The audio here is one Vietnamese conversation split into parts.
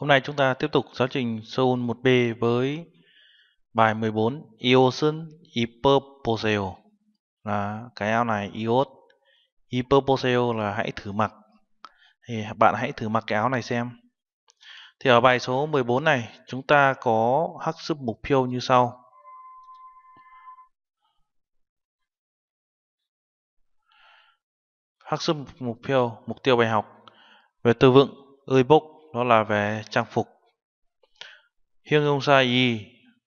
Hôm nay chúng ta tiếp tục giáo trình Seoul 1B với bài 14 Iosun Hyperposeo là cái ao này iốt Hyperposeo là hãy thử mặc thì bạn hãy thử mặc cái áo này xem thì ở bài số 14 này chúng ta có hắc sức mục tiêu như sau hắc sức mục tiêu mục tiêu bài học về từ vựng ơi bốc đó là về trang phục. hiên ông sa y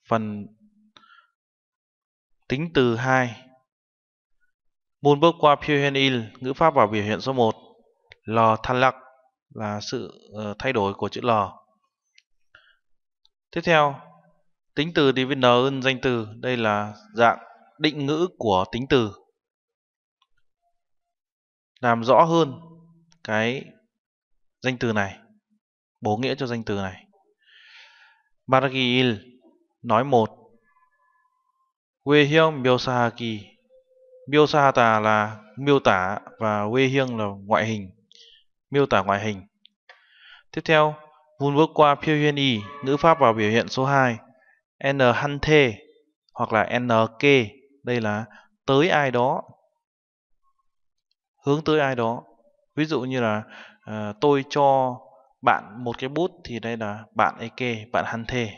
phần tính từ 2. Môn bước qua Pyuhen Il, ngữ pháp và biểu hiện số 1. Lò than lặc là sự ờ, thay đổi của chữ lò. Tiếp theo, tính từ đi với n danh từ, đây là dạng định ngữ của tính từ. Làm rõ hơn cái danh từ này bố nghĩa cho danh từ này. Margil nói một. Quê hiêng Biosahaki. Biosahata là miêu tả và quê hiêng là ngoại hình. Miêu tả ngoại hình. Tiếp theo, vun bước qua phiêu huyên y, ngữ pháp vào biểu hiện số 2. N hăn hante hoặc là n k Đây là tới ai đó. Hướng tới ai đó. Ví dụ như là uh, tôi cho bạn một cái bút thì đây là bạn ek bạn hắn thê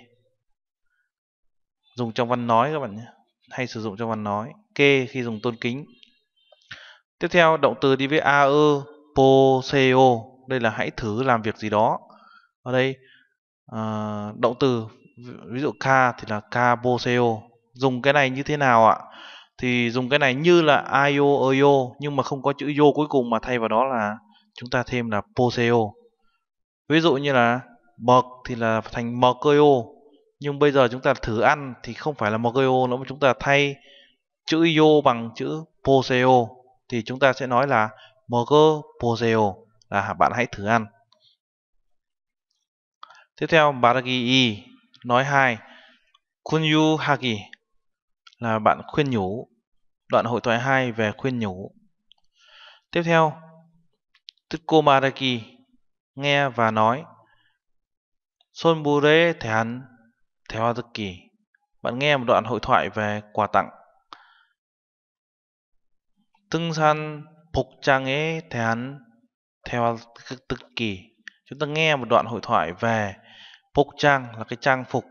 dùng trong văn nói các bạn nhé hay sử dụng trong văn nói kê khi dùng tôn kính tiếp theo động từ đi với a ơ o đây là hãy thử làm việc gì đó ở đây à, động từ ví dụ ka thì là ka o dùng cái này như thế nào ạ thì dùng cái này như là ayo oyo nhưng mà không có chữ yo cuối cùng mà thay vào đó là chúng ta thêm là o ví dụ như là mực thì là thành mgio nhưng bây giờ chúng ta thử ăn thì không phải là mgio nữa mà chúng ta thay chữ io bằng chữ poseo thì chúng ta sẽ nói là mg poseo là bạn hãy thử ăn tiếp theo baragi i nói hai kunyu hagi là bạn khuyên nhủ đoạn hội thoại 2 về khuyên nhủ tiếp theo Tsukomaraki nghe và nói thể Sonbure Thẻn kỳ. Bạn nghe một đoạn hội thoại về quà tặng Tưng san phục trang ấy 복장에 대한 대화 cực kỳ chúng ta nghe một đoạn hội thoại về phục trang là cái trang phục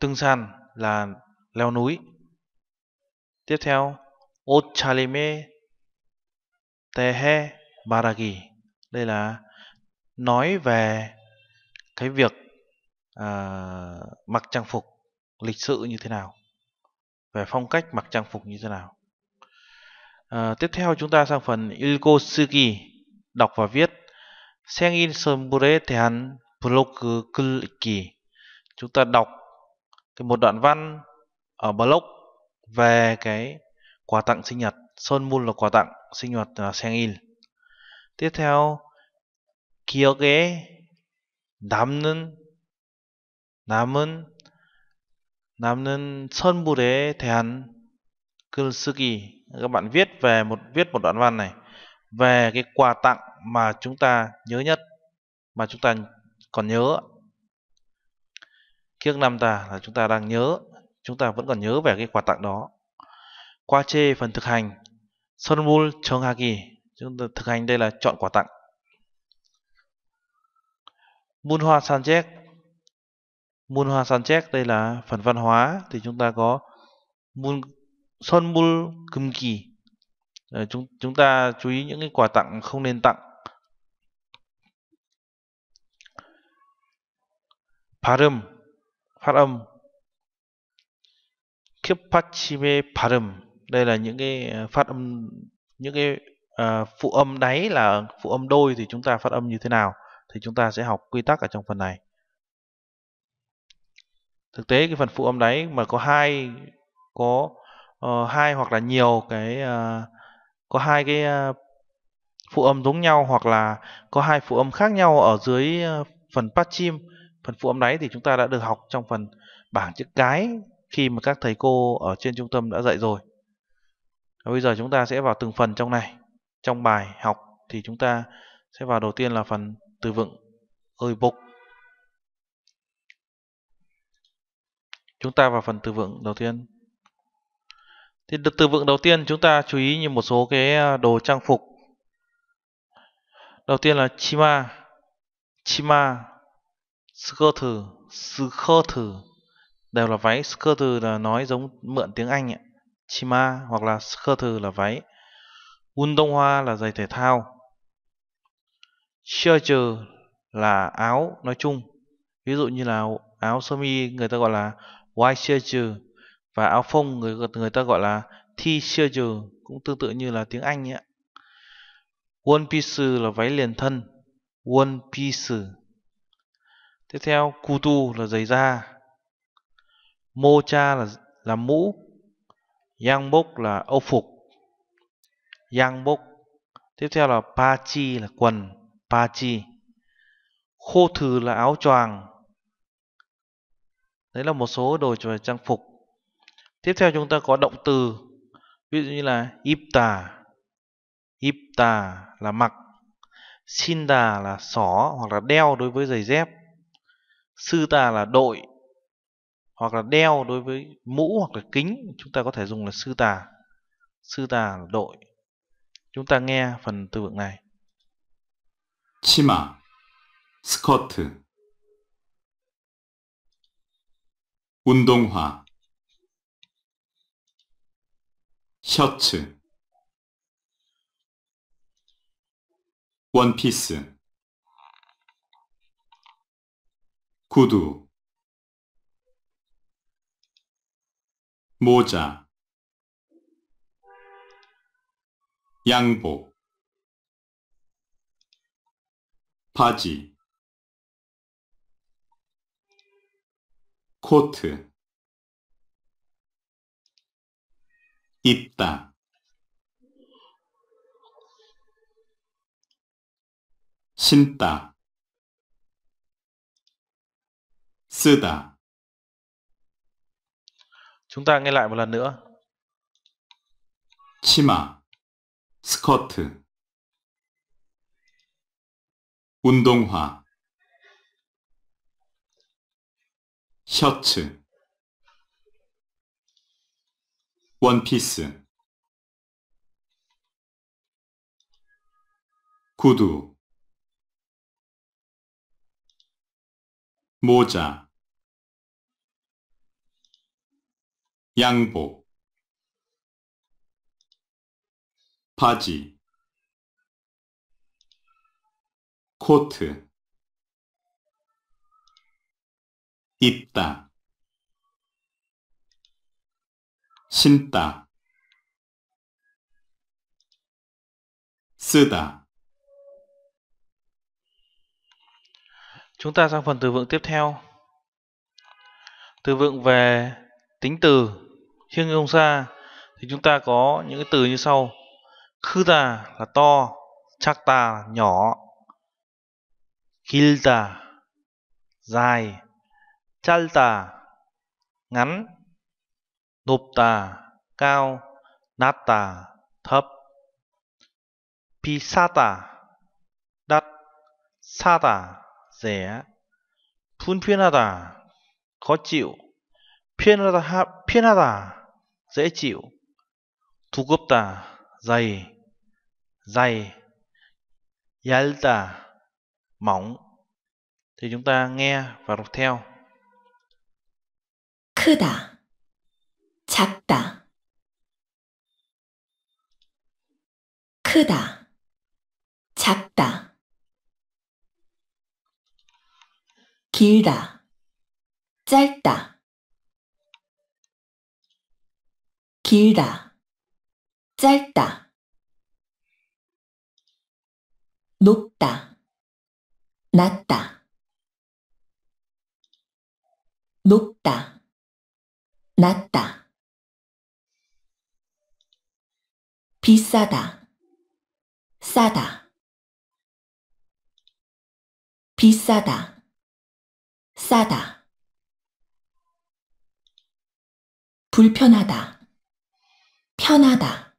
Tưng san là leo núi tiếp theo 옷차림에 대해 말하기 đây là nói về cái việc à, mặc trang phục lịch sự như thế nào về phong cách mặc trang phục như thế nào à, tiếp theo chúng ta sang phần Ilko Suki đọc và viết Sengin Sonbure Tehan Blog Kuliki chúng ta đọc cái một đoạn văn ở blog về cái quà tặng sinh nhật Sonmun là quà tặng sinh nhật là Sengin tiếp theo 기억에 남는 남은 남는 선물에 대한 글쓰기 các bạn viết về một viết một đoạn văn này về cái quà tặng mà chúng ta nhớ nhất mà chúng ta còn nhớ kiếc năm ta là chúng ta đang nhớ chúng ta vẫn còn nhớ về cái quà tặng đó qua chê phần thực hành 선물 정하기 chúng ta thực hành đây là chọn quà tặng Mun Hoa Sanchek Mun Hoa Sanchek đây là phần văn hóa thì chúng ta có Mun Son Mul Kim Kỳ chúng chúng ta chú ý những cái quà tặng không nên tặng âm phát âm kippachime âm đây là những cái ờ, phát âm những cái uh, phụ âm đáy là phụ âm đôi thì chúng ta phát âm như thế nào thì chúng ta sẽ học quy tắc ở trong phần này. Thực tế cái phần phụ âm đấy mà có hai có uh, hai hoặc là nhiều cái uh, có hai cái uh, phụ âm giống nhau hoặc là có hai phụ âm khác nhau ở dưới uh, phần patchim, phần phụ âm đấy thì chúng ta đã được học trong phần bảng chữ cái khi mà các thầy cô ở trên trung tâm đã dạy rồi. Và bây giờ chúng ta sẽ vào từng phần trong này. Trong bài học thì chúng ta sẽ vào đầu tiên là phần từ vựng ơi bục chúng ta vào phần từ vựng đầu tiên thì từ vựng đầu tiên chúng ta chú ý như một số cái à, đồ trang phục đầu tiên là chima chima skirt skirt đều là váy skirt là nói giống mượn tiếng anh ấy. chima hoặc là skirt là váy Undong hoa là giày thể thao shirt là áo nói chung ví dụ như là áo sơ mi người ta gọi là white shirt và áo phông người người ta gọi là t-shirt cũng tương tự như là tiếng Anh ấy. One piece là váy liền thân, one piece. Tiếp theo kutu là giày da. Mocha là là mũ. Yangbok là âu phục. Yangbok. Tiếp theo là pachi là quần pa chi khô thừ là áo choàng đấy là một số đồ trang phục tiếp theo chúng ta có động từ ví dụ như là ipta ipta là mặc sinda là xỏ hoặc là đeo đối với giày dép sư ta là đội hoặc là đeo đối với mũ hoặc là kính chúng ta có thể dùng là sư tà sư tà là đội chúng ta nghe phần từ vựng này 치마, 스커트, 운동화, 셔츠, 원피스, 구두, 모자, 양복, 바지 코트 입다 신다 쓰다 Chúng ta nghe lại một lần nữa. 치마, 스커트 운동화 셔츠 원피스 구두 모자 양복 바지 코트 입다 신다 쓰다 Chúng ta sang phần từ vựng tiếp theo. Từ vựng về tính từ khiêng ông xa thì chúng ta có những cái từ như sau. Khư là to, chắc là nhỏ, 길다 dài 짧다 ngắn 높다 cao 낮다 thấp 비싸다 đắt 싸다 rẻ 불편하다 khó chịu 편하다 편하다 dễ chịu 두껍다 dày dày 얇다 mỏng thì chúng ta nghe và đọc theo. 크다, 작다, 크다, 작다, 길다, 짧다, 길다, 짧다, 높다. 낮다 높다 낮다 비싸다 싸다 비싸다 싸다 불편하다 편하다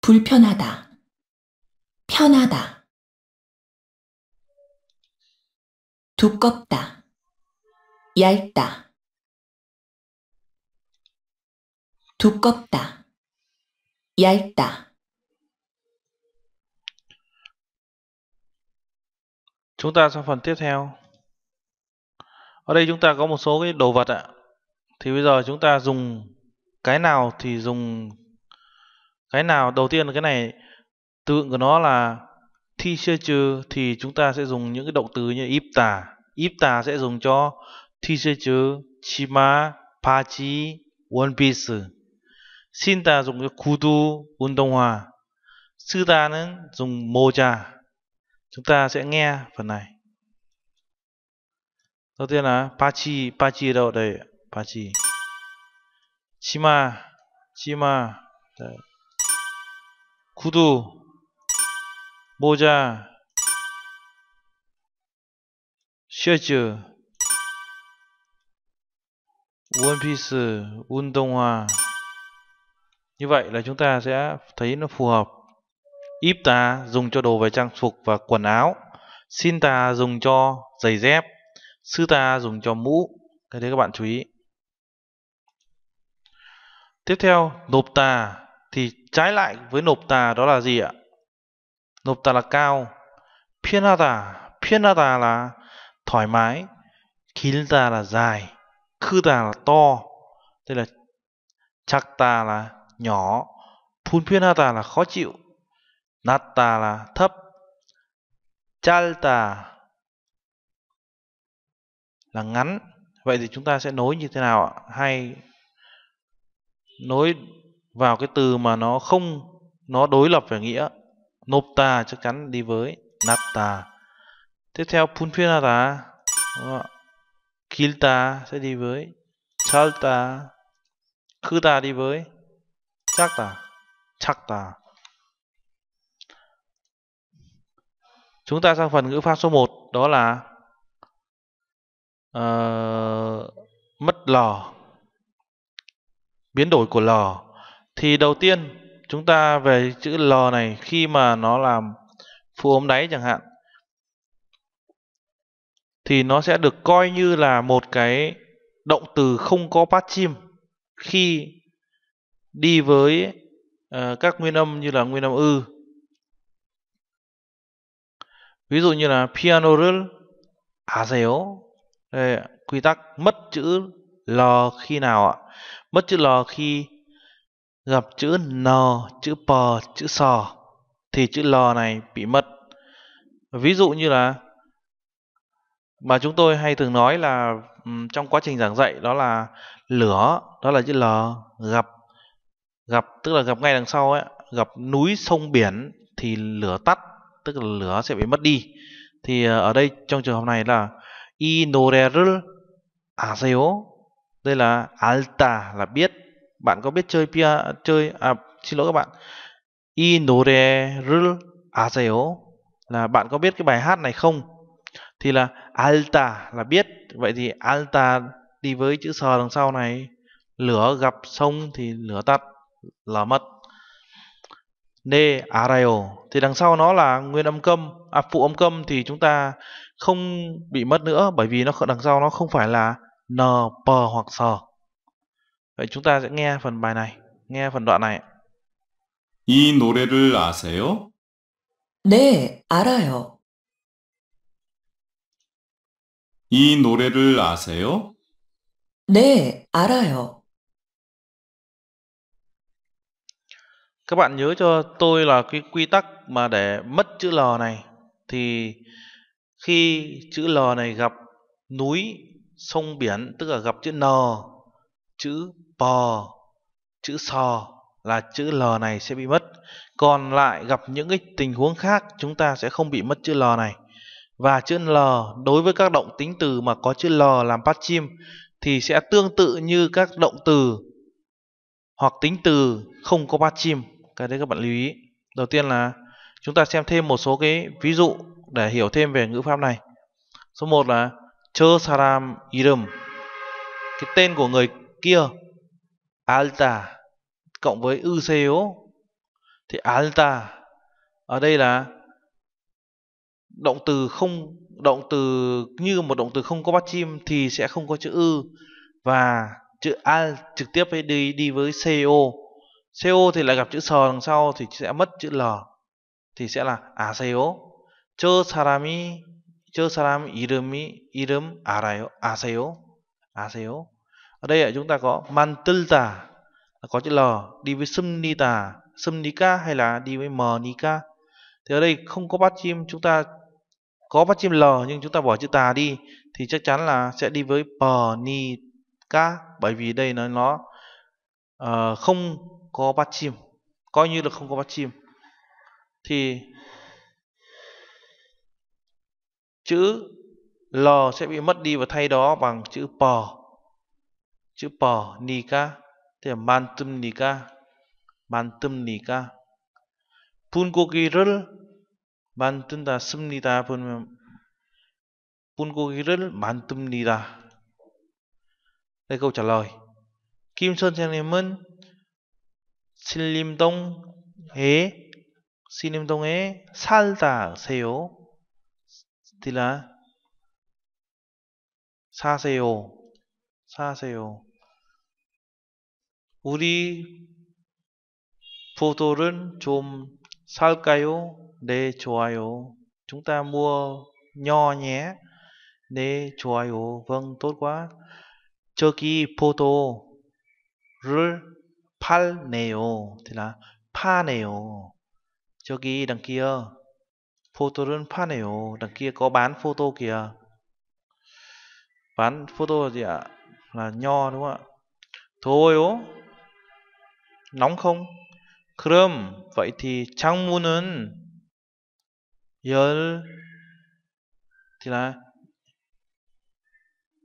불편하다 편하다 두껍다 얇다 두껍다 얇다 Chúng ta sang phần tiếp theo. Ở đây chúng ta có một số cái đồ vật ạ. Thì bây giờ chúng ta dùng cái nào thì dùng cái nào đầu tiên là cái này tượng của nó là teacher thì chúng ta sẽ dùng những cái động từ như ipta ipta sẽ dùng cho teacher chima pachi one piece xin ta dùng cho 구두 운동화 쓰다는 dùng 모자 chúng ta sẽ nghe phần này đầu tiên là pachi pachi đâu đây pachi chima chima đây. 구두 모자 셔츠 원피스 운동화 như vậy là chúng ta sẽ thấy nó phù hợp íp ta dùng cho đồ về trang phục và quần áo xin ta dùng cho giày dép sư ta dùng cho mũ cái đấy các bạn chú ý tiếp theo nộp tà thì trái lại với nộp tà đó là gì ạ Nộp ta là cao. Pienada, pienada là thoải mái. Kilda là dài. Kuda là to. Đây là chakta là nhỏ. Punpienada là khó chịu. Natta là thấp. Chalta là ngắn. Vậy thì chúng ta sẽ nối như thế nào ạ? Hay nối vào cái từ mà nó không nó đối lập về nghĩa nopta chắc chắn đi với natta tiếp theo punpinata kilta sẽ đi với chalta kuta đi với chakta chakta chúng ta sang phần ngữ pháp số 1 đó là uh, mất lò biến đổi của lò thì đầu tiên chúng ta về chữ L này khi mà nó làm phụ ống đáy chẳng hạn thì nó sẽ được coi như là một cái động từ không có partim khi đi với uh, các nguyên âm như là nguyên âm ư ví dụ như là piano piano를 à 아세요 đây, quy tắc mất chữ L khi nào ạ mất chữ L khi gặp chữ n, chữ p, chữ sò thì chữ l này bị mất. Ví dụ như là mà chúng tôi hay thường nói là trong quá trình giảng dạy đó là lửa, đó là chữ l gặp gặp tức là gặp ngay đằng sau ấy, gặp núi sông biển thì lửa tắt, tức là lửa sẽ bị mất đi. Thì ờ, ở đây trong trường hợp này là inorerul aseo đây là alta là biết bạn có biết chơi pia chơi à xin lỗi các bạn 이 노래를 아세요? Là bạn có biết cái bài hát này không? Thì là alta là biết. Vậy thì alta đi với chữ sờ đằng sau này. Lửa gặp sông thì lửa tắt, là mất. Ne arayo à, thì đằng sau nó là nguyên âm câm, à phụ âm câm thì chúng ta không bị mất nữa bởi vì nó đằng sau nó không phải là n p hoặc s Vậy chúng ta sẽ nghe phần bài này, nghe phần đoạn này. 이 노래를 아세요? 네, 알아요. 이 노래를 아세요? 네, 알아요. Các bạn nhớ cho tôi là cái quy tắc mà để mất chữ L này thì khi chữ L này gặp núi, sông biển tức là gặp chữ N chữ pò, chữ sò là chữ l này sẽ bị mất còn lại gặp những cái tình huống khác chúng ta sẽ không bị mất chữ l này và chữ l đối với các động tính từ mà có chữ l làm phát chim thì sẽ tương tự như các động từ hoặc tính từ không có bát chim cái đấy các bạn lưu ý đầu tiên là chúng ta xem thêm một số cái ví dụ để hiểu thêm về ngữ pháp này số 1 là chơ saram irum cái tên của người kia alta cộng với UCO thì alta ở đây là động từ không động từ như một động từ không có bắt chim thì sẽ không có chữ ư và chữ al trực tiếp đi đi với co co thì lại gặp chữ sờ đằng sau thì sẽ mất chữ l thì sẽ là 아세요 저 사람이 저 사람 이름이 이름 알아요 아세요 아세요 ở đây chúng ta có mantilta có chữ l đi với sumnita sumnika hay là đi với mnika thì ở đây không có bát chim chúng ta có bát chim l nhưng chúng ta bỏ chữ tà đi thì chắc chắn là sẽ đi với pernika bởi vì đây nó nó uh, không có bát chim coi như là không có bát chim thì chữ l sẽ bị mất đi và thay đó bằng chữ p chữ bò ni ca tức là 만큼 니가 만큼 니가 분고기를 만든다 씁니다 보면 분고기를 만듭니다. Đây câu trả lời. Kim Sơn 선생님은 신림동에 신림동에 살다 세요. tức là 사세요. 사세요. 우리 포도를 좀 살까요? 네, 좋아요. Chúng ta mua nho nhé. 네, 좋아요. Vâng, tốt quá. 저기 포도를 팔네요. Thế là 파네요. 저기 đằng kia 포도를 파네요. Đằng kia có bán photo kìa. Bán photo gì ạ? Là nho đúng không ạ? Thôi ố. nóng không? 그럼 vậy thì 창문은 열 thì là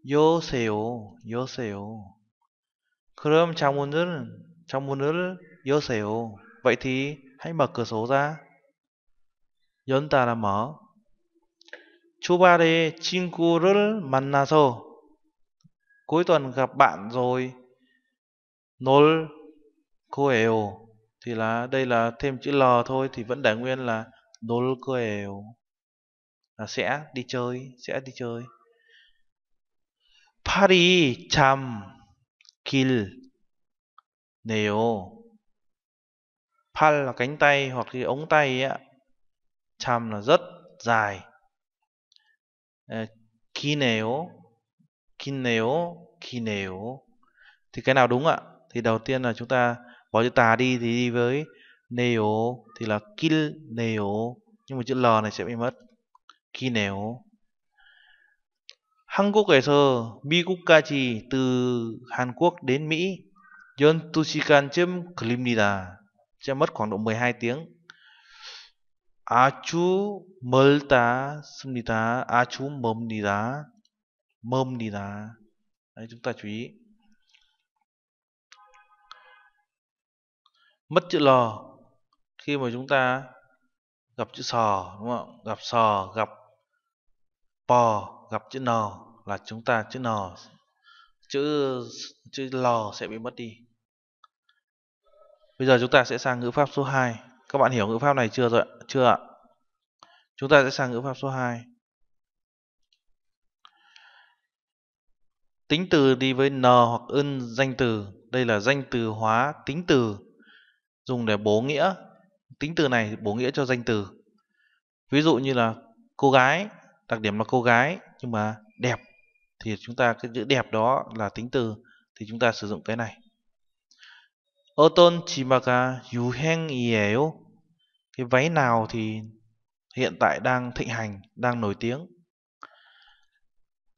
여세요 여세요 그럼 창문을 창문을 여세요 vậy thì hãy mở cửa sổ ra 연다 là mở 주말에 친구를 만나서 cuối tuần gặp bạn rồi 놀 coel thì là đây là thêm chữ l thôi thì vẫn để nguyên là dol coel là sẽ đi chơi sẽ đi chơi Cham 참길 Neo 팔 là cánh tay hoặc cái ống tay á Cham là rất dài ờ, kineo kineo kineo thì cái nào đúng ạ thì đầu tiên là chúng ta bỏ chữ tà đi thì đi với neo thì là kill neo nhưng mà chữ l này sẽ bị mất kineo 한국에서 미국까지 từ Hàn Quốc đến Mỹ 12시간쯤 걸립니다. Sẽ mất khoảng độ 12 tiếng. 아주 멀다 씁니다. 아주 멉니다. 멉니다. Đấy, chúng ta chú ý. mất chữ l khi mà chúng ta gặp chữ sò đúng không gặp sò gặp pò gặp chữ n là chúng ta chữ n chữ chữ lò sẽ bị mất đi bây giờ chúng ta sẽ sang ngữ pháp số 2 các bạn hiểu ngữ pháp này chưa rồi chưa ạ chúng ta sẽ sang ngữ pháp số 2 tính từ đi với n hoặc ân danh từ đây là danh từ hóa tính từ dùng để bố nghĩa tính từ này bố nghĩa cho danh từ ví dụ như là cô gái đặc điểm là cô gái nhưng mà đẹp thì chúng ta cái chữ đẹp đó là tính từ thì chúng ta sử dụng cái này 어떤 치마가 유행이에요? Cái váy nào thì hiện tại đang thịnh hành, đang nổi tiếng.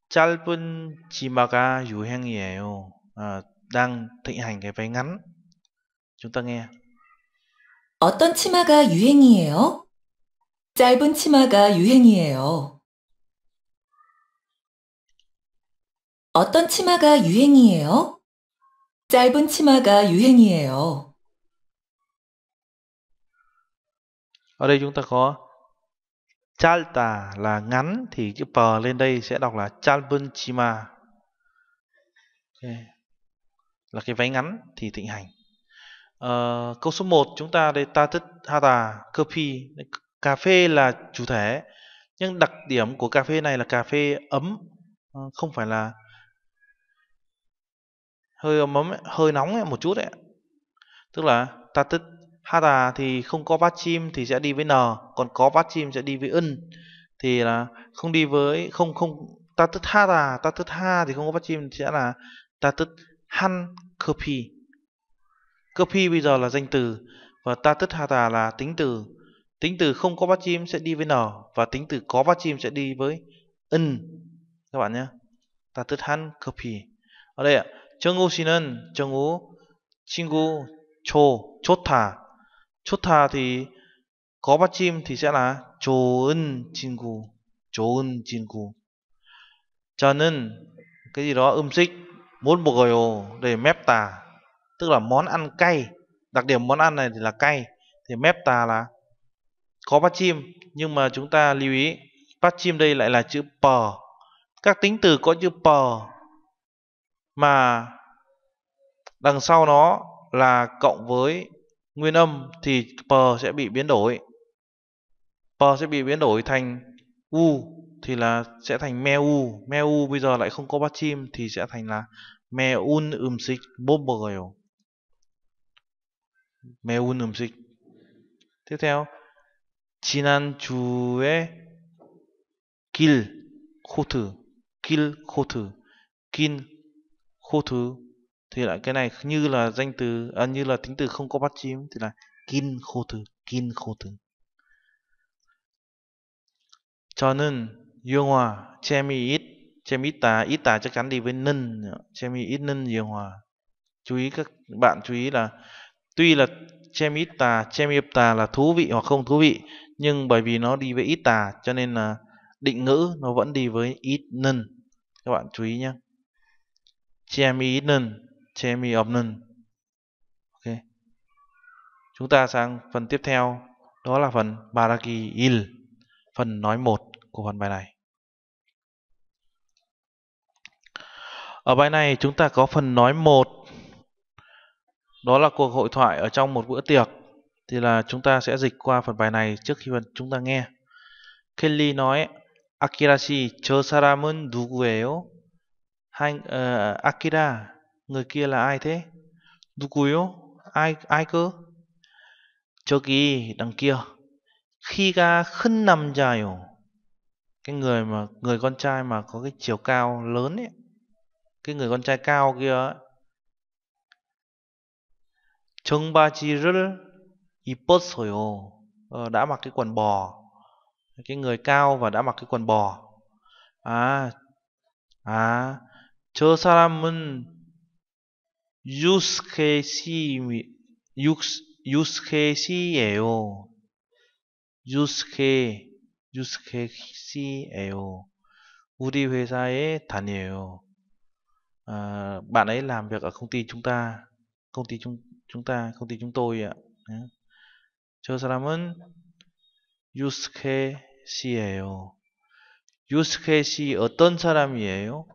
짧은 치마가 유행이에요. À, đang thịnh hành cái váy ngắn. Chúng ta nghe 어떤 치마가 유행이에요? 짧은 치마가 유행이에요. 어떤 치마가 유행이에요? 짧은 치마가 유행이에요. Ở chúng ta có chalta là ngắn thì chữ p lên đây sẽ đọc là chalbun chima. Okay. Là cái váy ngắn thì thịnh hành. Ờ, câu số 1 chúng ta đây ta thích hata coffee cà phê là chủ thể nhưng đặc điểm của cà phê này là cà phê ấm ờ, không phải là hơi ấm ấy, hơi nóng ấy, một chút đấy tức là ta thích hata thì không có bát chim thì sẽ đi với n còn có bát chim sẽ đi với ân thì là không đi với không không ta thích hata ta thích ha thì không có bát chim thì sẽ là ta thích han coffee Copy bây giờ là danh từ và Tatuthata là tính từ. Tính từ không có bắt chim sẽ đi với n và tính từ có bắt chim sẽ đi với n. Các bạn nhé. han copy. Ở đây ạ, 정우 씨는 정우 친구 조 좋다. 좋다 thì có bắt chim thì sẽ là 좋은 친구. 좋은 친구. 저는 cái gì đó ươm xích muốn 먹어요 để mép tà tức là món ăn cay đặc điểm món ăn này thì là cay thì mepta là có bát chim nhưng mà chúng ta lưu ý bát chim đây lại là chữ p các tính từ có chữ p mà đằng sau nó là cộng với nguyên âm thì p sẽ bị biến đổi p sẽ bị biến đổi thành u thì là sẽ thành me u me u bây giờ lại không có bát chim thì sẽ thành là me un um xích bốp bờ 매운 음식. tiếp theo 지난주에 길 코트 길 코트 긴 코트 thì lại cái này như là danh từ à, như là tính từ không có bắt chim thì là cho nên 긴 코트 긴 코트 저는 영화 tà, ít tà chắc chắn đi với nân, che mi ít nân 재미있는 hòa chú ý các bạn chú ý là Tuy là chem ít tà, chem yếp tà là thú vị hoặc không thú vị, nhưng bởi vì nó đi với ít tà cho nên là định ngữ nó vẫn đi với ít nần. Các bạn chú ý nhé. Chem ít nân, chem yếp nân. Ok. Chúng ta sang phần tiếp theo, đó là phần baraki il, phần nói một của phần bài này. Ở bài này chúng ta có phần nói một đó là cuộc hội thoại ở trong một bữa tiệc thì là chúng ta sẽ dịch qua phần bài này trước khi chúng ta nghe Kelly nói Akira si 저 사람은 누구예요? Hai, uh, Akira người kia là ai thế? 누구요? Ai ai cơ? 저기 đằng kia 키가 큰 남자요 cái người mà người con trai mà có cái chiều cao lớn ấy cái người con trai cao kia ấy, 청바지를 입었어요. Ờ, đã mặc cái quần bò. Cái người cao và đã mặc cái quần bò. À, à, 저 사람은 유스케 씨, 유스, 유스케 씨예요. 유스케, 유스케 씨예요. 우리 회사에 다녀요. À, bạn ấy làm việc ở công ty chúng ta. Công ty chúng chúng ta công ty chúng tôi ạ 저 사람은 유스케 씨예요. 유스케 씨 어떤 사람이에요?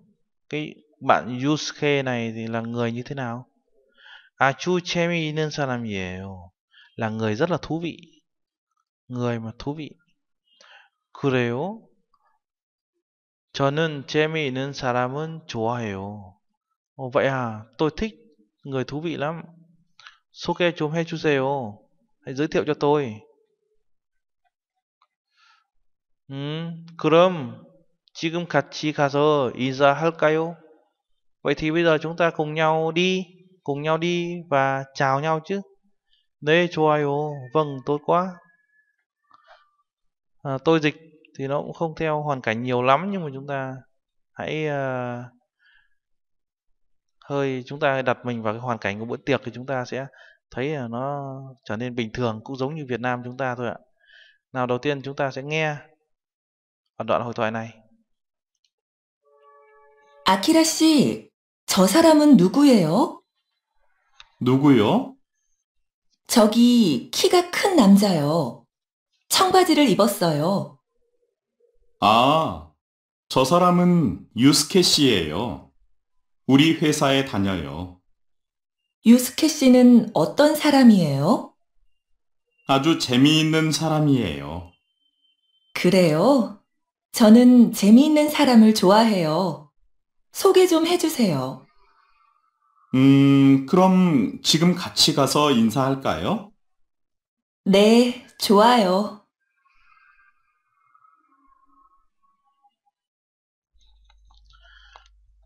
cái bạn Yusuke này thì là người như thế nào? Achu Chemi nên 사람이에요. là người rất là thú vị. người mà thú vị. 그래요? 저는 재미있는 사람은 좋아해요. Ồ, vậy à, tôi thích người thú vị lắm. 소개 좀 해주세요. hãy giới thiệu cho tôi. 음, ừ, 그럼 지금 같이 가서 인사할까요? Vậy thì bây giờ chúng ta cùng nhau đi, cùng nhau đi và chào nhau chứ. 네, 좋아요. Vâng, tốt quá. À, tôi dịch thì nó cũng không theo hoàn cảnh nhiều lắm nhưng mà chúng ta hãy uh, hơi chúng ta đặt mình vào cái hoàn cảnh của bữa tiệc thì chúng ta sẽ thấy là nó trở nên bình thường cũng giống như Việt Nam chúng ta thôi ạ. Nào đầu tiên chúng ta sẽ nghe ở đoạn hội thoại này. 아키라 씨, 저 사람은 누구예요? 누구요? 저기 키가 큰 남자요. 청바지를 입었어요. 아, 저 사람은 유스케 씨예요. 우리 회사에 다녀요. 유스케 씨는 어떤 사람이에요? 아주 재미있는 사람이에요. 그래요? 저는 재미있는 사람을 좋아해요. 소개 좀 해주세요. 음, 그럼 지금 같이 가서 인사할까요? 네, 좋아요.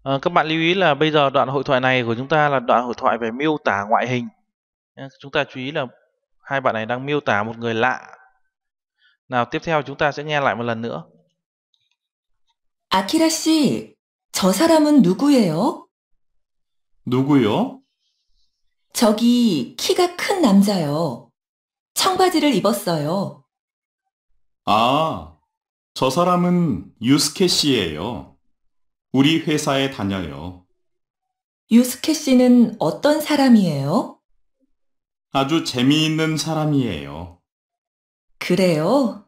Ờ, các bạn lưu ý là bây giờ đoạn hội thoại này của chúng ta là đoạn hội thoại về miêu tả ngoại hình. Chúng ta chú ý là hai bạn này đang miêu tả một người lạ. Nào tiếp theo chúng ta sẽ nghe lại một lần nữa. 아키라 씨, 저 사람은 누구예요? 누구요? 저기 키가 큰 남자요. 청바지를 입었어요. 아, 저 사람은 유스케 씨예요. 우리 회사에 다녀요. 유스케 씨는 어떤 사람이에요? 아주 재미있는 사람이에요. 그래요?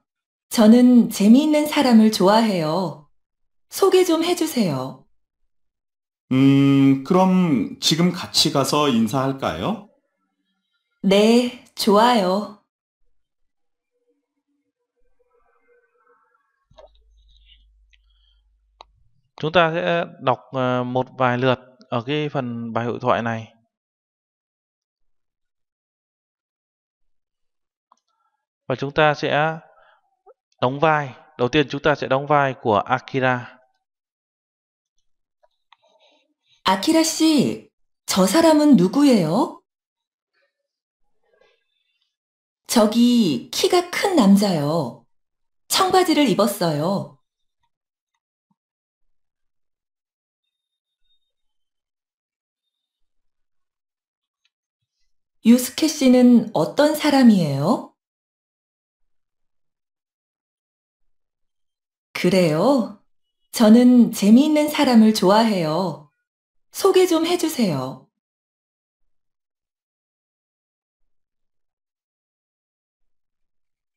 저는 재미있는 사람을 좋아해요. 소개 좀 해주세요. 음, 그럼 지금 같이 가서 인사할까요? 네, 좋아요. Chúng ta sẽ đọc ờ, một vài lượt ở cái phần bài hội thoại này. Và chúng ta sẽ đóng vai. Đầu tiên chúng ta sẽ đóng vai của Akira. 아키라 씨, 저 사람은 누구예요? 저기 키가 큰 남자요. 청바지를 입었어요. 유스케 씨는 어떤 사람이에요? 그래요? 저는 재미있는 사람을 좋아해요. 소개 좀 해주세요.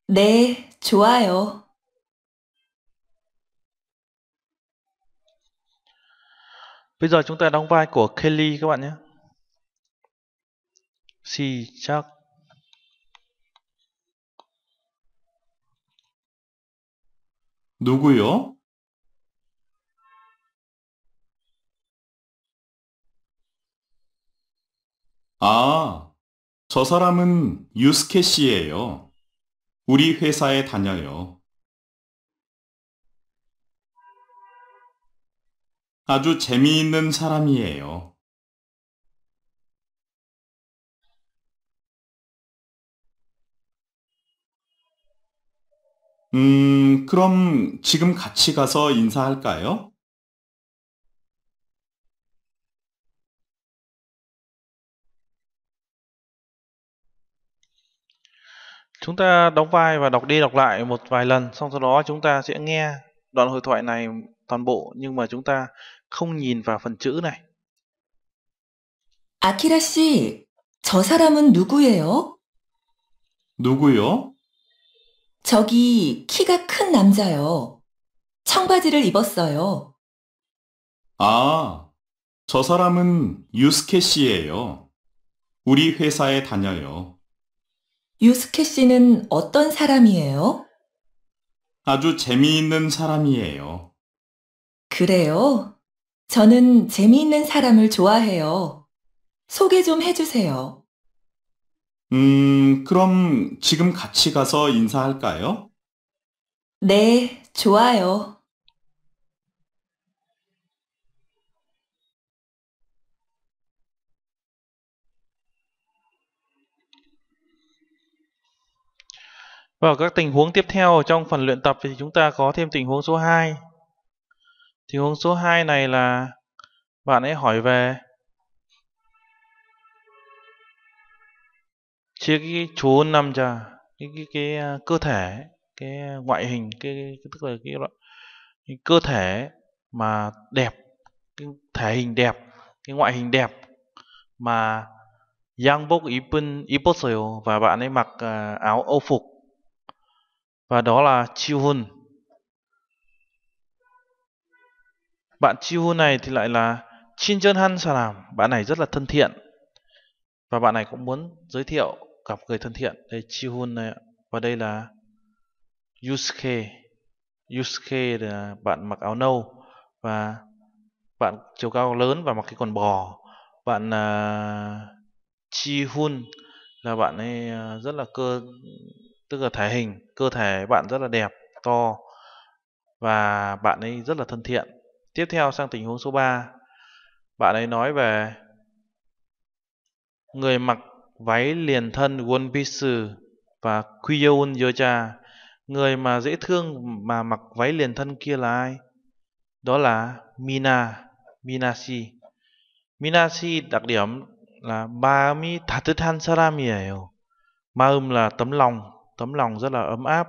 네, 좋아요. b â chúng ta đóng vai của Kelly các bạn nhé. 시작 누구요? 아, 저 사람은 유스케 씨예요. 우리 회사에 다녀요. 아주 재미있는 사람이에요. 음, 그럼 지금 같이 가서 인사할까요? Chúng ta đóng vai và đọc đi đọc lại một vài lần, xong sau đó chúng ta sẽ nghe đoạn hội thoại này toàn bộ nhưng mà chúng ta không nhìn vào phần chữ này. 아키라 씨, 저 사람은 누구예요? 누구요? 저기 키가 큰 남자요. 청바지를 입었어요. 아, 저 사람은 유스케 씨예요. 우리 회사에 다녀요. 유스케 씨는 어떤 사람이에요? 아주 재미있는 사람이에요. 그래요? 저는 재미있는 사람을 좋아해요. 소개 좀 해주세요. 음, 그럼 지금 같이 가서 인사할까요? 네, 좋아요. Và ở các tình huống tiếp theo trong phần luyện tập thì chúng ta có thêm tình huống số 2. Tình huống số 2 này là bạn ấy hỏi về chia cái chốn 좋은 남자 cái, cái cái à, cơ thể cái à, ngoại hình cái, cái tức là cái loại cái cơ thể mà đẹp cái thể hình đẹp cái ngoại hình đẹp mà 양복 입은 입었어요 và bạn ấy mặc à, áo âu phục và đó là Chiun. Bạn Chiun này thì lại là Chin Chân Han làm bạn này rất là thân thiện và bạn này cũng muốn giới thiệu gặp người thân thiện đây Chihun này và đây là Yusuke Yusuke là bạn mặc áo nâu và bạn chiều cao lớn và mặc cái quần bò bạn uh, Chihun là bạn ấy à, rất là cơ tức là thể hình cơ thể bạn rất là đẹp to và bạn ấy rất là thân thiện tiếp theo sang tình huống số 3 bạn ấy nói về người mặc váy liền thân One và Kyoun Yoja. Người mà dễ thương mà mặc váy liền thân kia là ai? Đó là Mina, Minashi. Minashi đặc điểm là Maami Tatuthan à ma âm um là tấm lòng, tấm lòng rất là ấm áp.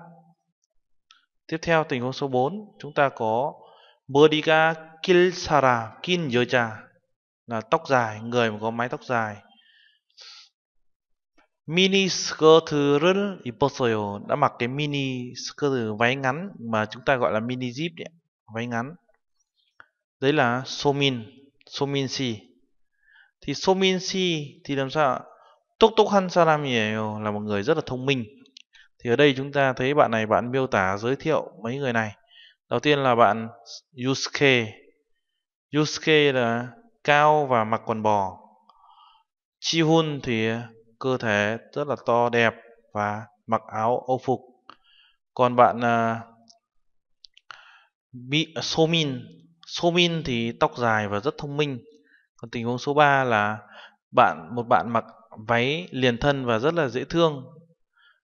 Tiếp theo tình huống số 4, chúng ta có Bodhika Kilsara Kinyoja là tóc dài, người mà có mái tóc dài mini skirt를 입었어요. đã mặc cái mini skirt váy ngắn mà chúng ta gọi là mini zip đấy, váy ngắn. Đấy là somin, somin si. Thì somin si thì làm sao? Túc Túc Han 사람이에요 là một người rất là thông minh. Thì ở đây chúng ta thấy bạn này bạn miêu tả giới thiệu mấy người này. Đầu tiên là bạn Yusuke. Yusuke là cao và mặc quần bò. Chihun thì cơ thể rất là to đẹp và mặc áo âu phục. Còn bạn uh, Bi, à, Somin, Somin thì tóc dài và rất thông minh. Còn tình huống số 3 là bạn một bạn mặc váy liền thân và rất là dễ thương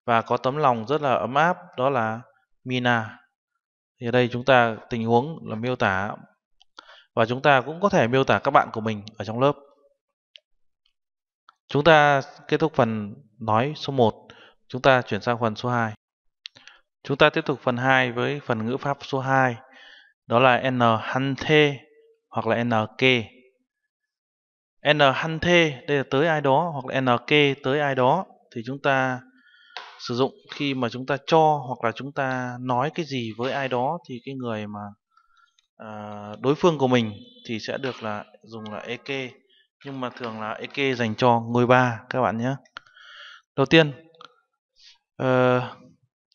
và có tấm lòng rất là ấm áp đó là Mina. Thì ở đây chúng ta tình huống là miêu tả và chúng ta cũng có thể miêu tả các bạn của mình ở trong lớp. Chúng ta kết thúc phần nói số 1, chúng ta chuyển sang phần số 2. Chúng ta tiếp tục phần 2 với phần ngữ pháp số 2, đó là n hăn thê hoặc là n kê. N hăn thê đây là tới ai đó hoặc là n kê tới ai đó thì chúng ta sử dụng khi mà chúng ta cho hoặc là chúng ta nói cái gì với ai đó thì cái người mà à, đối phương của mình thì sẽ được là dùng là ek nhưng mà thường là EK dành cho ngôi ba các bạn nhé đầu tiên uh,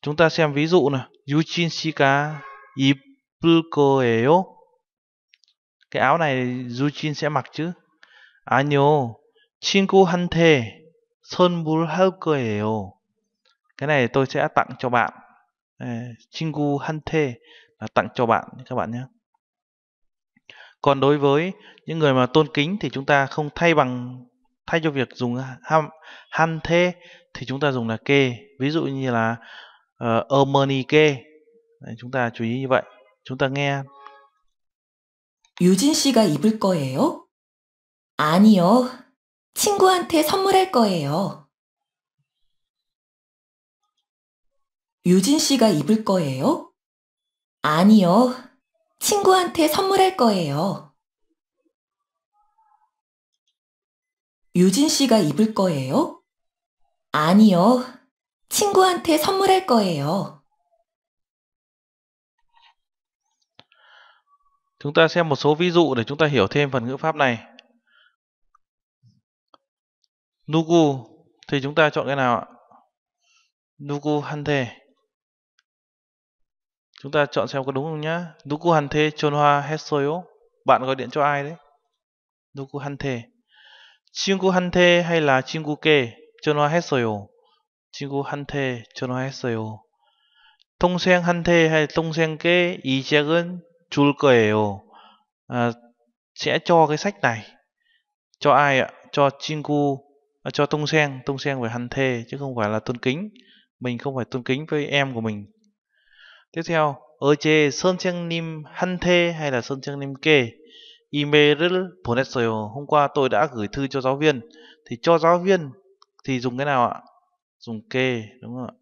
chúng ta xem ví dụ này Yuchin Shika Ipulkoeo cái áo này Yuchin sẽ mặc chứ Anyo à, Chinku Hante Sonbul Halkoeo cái này tôi sẽ tặng cho bạn Chinku Hante là tặng cho bạn các bạn nhé còn đối với những người mà tôn kính thì chúng ta không thay bằng thay cho việc dùng ham han thế thì chúng ta dùng là kê ví dụ như là uh, ờ, omni kê chúng ta chú ý như vậy chúng ta nghe 유진 씨가 입을 거예요? 아니요. 친구한테 선물할 거예요. 유진 씨가 입을 거예요? 아니요. 친구한테 선물할 거예요. 유진 씨가 입을 거예요? 아니요. 친구한테 선물할 거예요. Chúng ta xem một số ví dụ để chúng ta hiểu thêm phần ngữ pháp này. Nugu thì chúng ta chọn cái nào ạ? Nugu hante. Chúng ta chọn xem có đúng không nhá. Nuku hante chonhwa hesoyo. Bạn gọi điện cho ai đấy? Nuku hante. Chinku hante hay là chinguke chonhwa hesoyo. Chinku hante chonhwa hesoyo. 동생 한테 hay 동생께 이 책은 줄 거예요. À, sẽ cho cái sách này cho ai ạ? Cho Chinku à, cho Tông Sen, Tông Sen phải hắn chứ không phải là tôn kính. Mình không phải tôn kính với em của mình tiếp theo sơn trang nim han 한테 hay là sơn trang nim kê email을 보냈어요. Hôm qua tôi đã gửi thư cho giáo viên. Thì cho giáo viên thì dùng cái nào ạ? Dùng kê đúng không ạ?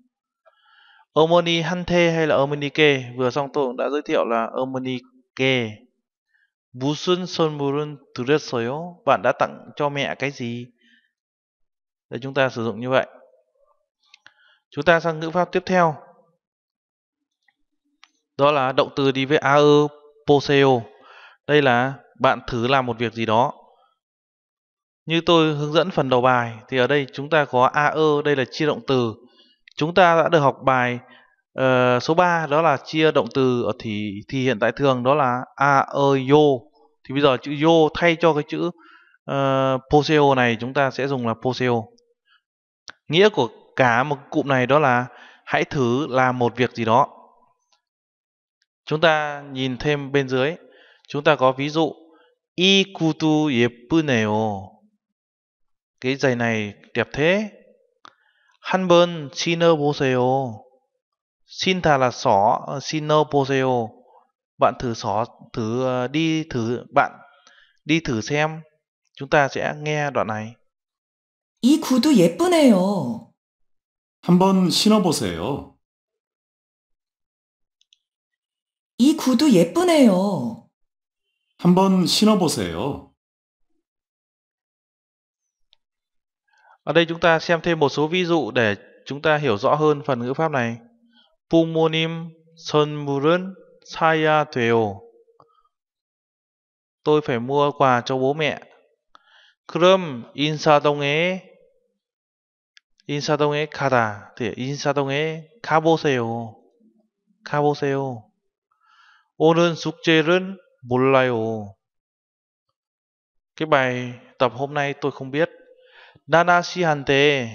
Omoni 한테 hay là Omoni kê vừa xong tôi cũng đã giới thiệu là Omoni kê. 무슨 선물은 드렸어요? Bạn đã tặng cho mẹ cái gì? Để chúng ta sử dụng như vậy. Chúng ta sang ngữ pháp tiếp theo đó là động từ đi với ao poseo đây là bạn thử làm một việc gì đó như tôi hướng dẫn phần đầu bài thì ở đây chúng ta có AE đây là chia động từ. Chúng ta đã được học bài uh, số 3 đó là chia động từ ở thì thì hiện tại thường đó là AE yo. Thì bây giờ chữ yo thay cho cái chữ uh, poseo này chúng ta sẽ dùng là poseo. Nghĩa của cả một cụm này đó là hãy thử làm một việc gì đó chúng ta nhìn thêm bên dưới chúng ta có ví dụ ikutu yepuneo cái giày này đẹp thế hanbun shino boseo xin thà là xỏ shino boseo bạn thử xỏ thử ờ, đi thử bạn đi thử xem chúng ta sẽ nghe đoạn này 이 구두 예쁘네요. 한 번 신어보세요. 구두 예쁘네요. 한번 신어보세요. Ở đây chúng ta xem thêm một số ví dụ để chúng ta hiểu rõ hơn phần ngữ pháp này. 부모님 선물은 사야 돼요. Tôi phải mua quà cho bố mẹ. 그럼 인사동에 인사동에 가다. 인사동에 가보세요. 가보세요. 옳은 숙제를 몰라요. Cái bài tập hôm nay tôi không biết. Nana 씨한테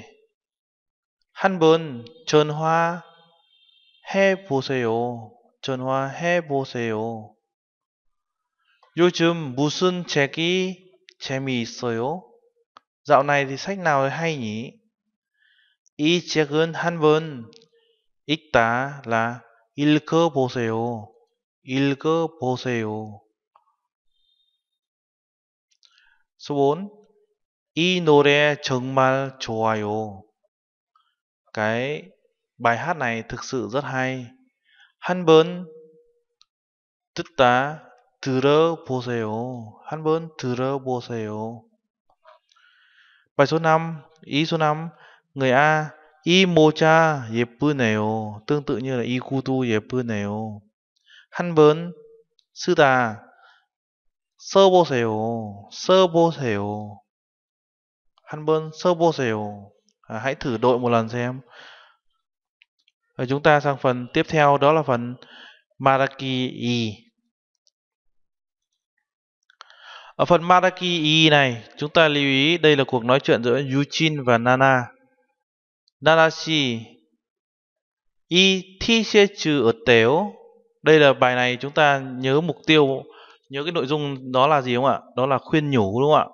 한번 전화해 보세요. 전화해 보세요. 요즘 무슨 책이 재미있어요? Dạo này thì sách nào hay nhỉ? 이 책은 한번 읽다 là 읽어보세요. 읽어보세요. 수본 이 노래 정말 좋아요. Cái bài hát này thực sự rất hay. 한번 듣다 들어보세요. 한번 들어보세요. Bài số 5, ý số 5, người A 이 모자 예쁘네요. Tương tự như là 이 구두 예쁘네요. 한 쓰다 써보세요. 써보세요. 한 써보세요. À, hãy thử đội một lần xem. Rồi chúng ta sang phần tiếp theo đó là phần Maraki E. Ở phần Maraki E này, chúng ta lưu ý đây là cuộc nói chuyện giữa Yuchin và Nana. Nana si E thi xe trừ ở tếu đây là bài này chúng ta nhớ mục tiêu nhớ cái nội dung đó là gì không ạ đó là khuyên nhủ đúng không ạ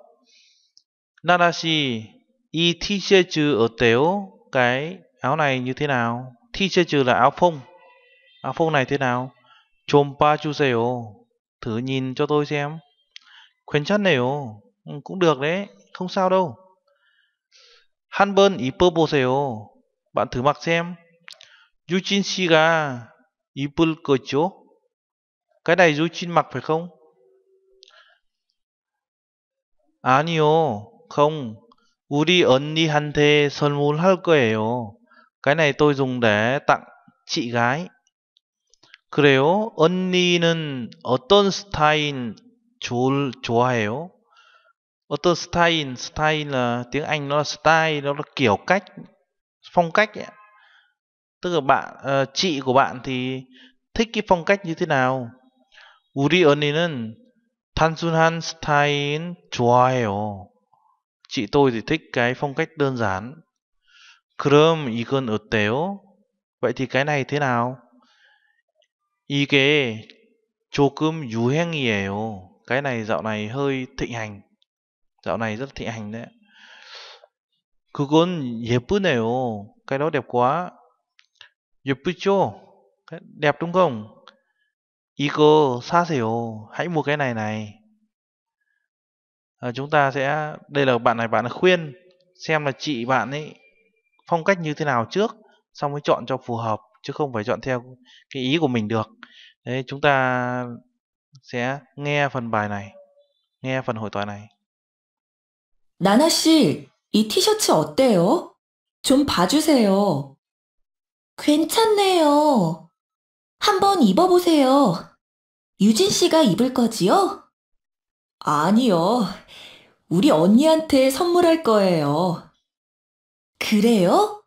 nadashi y thi chê trừ ở tếu cái áo này như thế nào thi chê trừ là áo phông áo phông này thế nào chôm pa chu thử nhìn cho tôi xem khuyến chất này ồ ừ, cũng được đấy không sao đâu hanbơn ý pơ bạn thử mặc xem yuchin shiga Ipul Kocho. Cái này Yuchin mặc phải không? 아니요. À, không. 우리 언니한테 선물할 거예요. Cái này tôi dùng để tặng chị gái. 그래요? 언니는 어떤 스타일 좋을, 좋아해요? 어떤 스타일, 스타일 là tiếng Anh nó là style, nó là kiểu cách, phong cách ấy tức là bạn uh, chị của bạn thì thích cái phong cách như thế nào 우리 언니는 단순한 스타일 좋아해요. chị tôi thì thích cái phong cách đơn giản. 그럼 이건 어때요? Vậy thì cái này thế nào? 이게 조금 유행이에요. Cái này dạo này hơi thịnh hành. Dạo này rất thịnh hành đấy. 그건 예쁘네요. Cái đó đẹp quá. 예쁘죠? đẹp đúng không? 이거 사세요. Hãy mua cái này này. À, chúng ta sẽ đây là bạn này bạn khuyên xem là chị bạn ấy phong cách như thế nào trước xong mới chọn cho phù hợp chứ không phải chọn theo cái ý của mình được. Đấy chúng ta sẽ nghe phần bài này. nghe phần hội thoại này. 나나 씨, 이 티셔츠 어때요? 좀 봐주세요. 괜찮네요. 한번 입어보세요. 유진 씨가 입을 거지요? 아니요. 우리 언니한테 선물할 거예요. 그래요?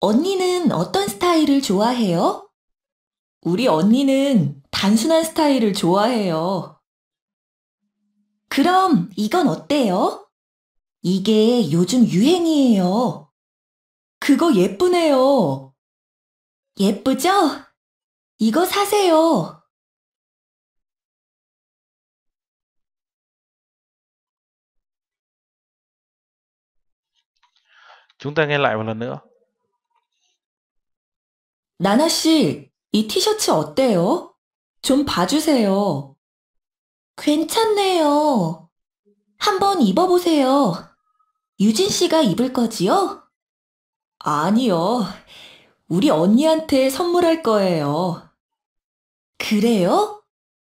언니는 어떤 스타일을 좋아해요? 우리 언니는 단순한 스타일을 좋아해요. 그럼 이건 어때요? 이게 요즘 유행이에요. 그거 예쁘네요. 예쁘죠? 이거 사세요. 중단 ú 라이 ta n g 나나 씨, 이 티셔츠 어때요? 좀 봐주세요. 괜찮네요. 한번 입어보세요. 유진 씨가 입을 거지요? 아니요. 우리 언니한테 선물할 거예요. 그래요?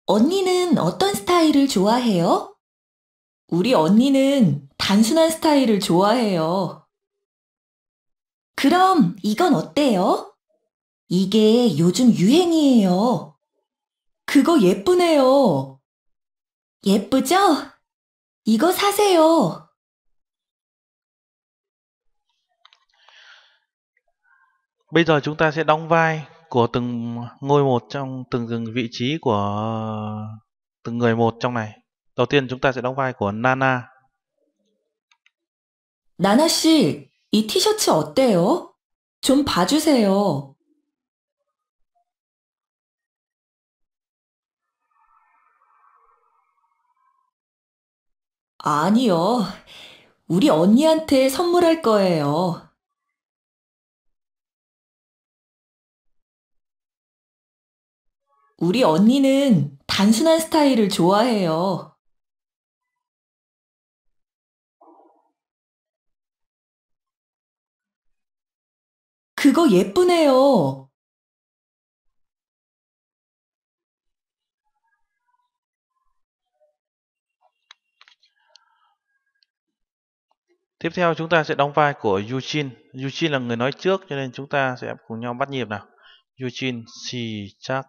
언니는 어떤 스타일을 좋아해요? 우리 언니는 단순한 스타일을 좋아해요. 그럼 이건 어때요? 이게 요즘 유행이에요. 그거 예쁘네요. 예쁘죠? 이거 사세요. Bây giờ chúng ta sẽ đóng vai của từng ngôi một trong từng, từng vị trí của từng người một trong này. Đầu tiên chúng ta sẽ đóng vai của Nana. 나나 씨, 이 티셔츠 어때요? 좀 봐주세요. 아니요. 우리 언니한테 선물할 거예요. 우리 언니는 단순한 스타일을 좋아해요. 그거 예쁘네요. Tiếp theo chúng ta sẽ đóng vai của Yujin. Yujin là người nói trước cho nên chúng ta sẽ cùng nhau bắt nhịp nào. Yujin, 시작.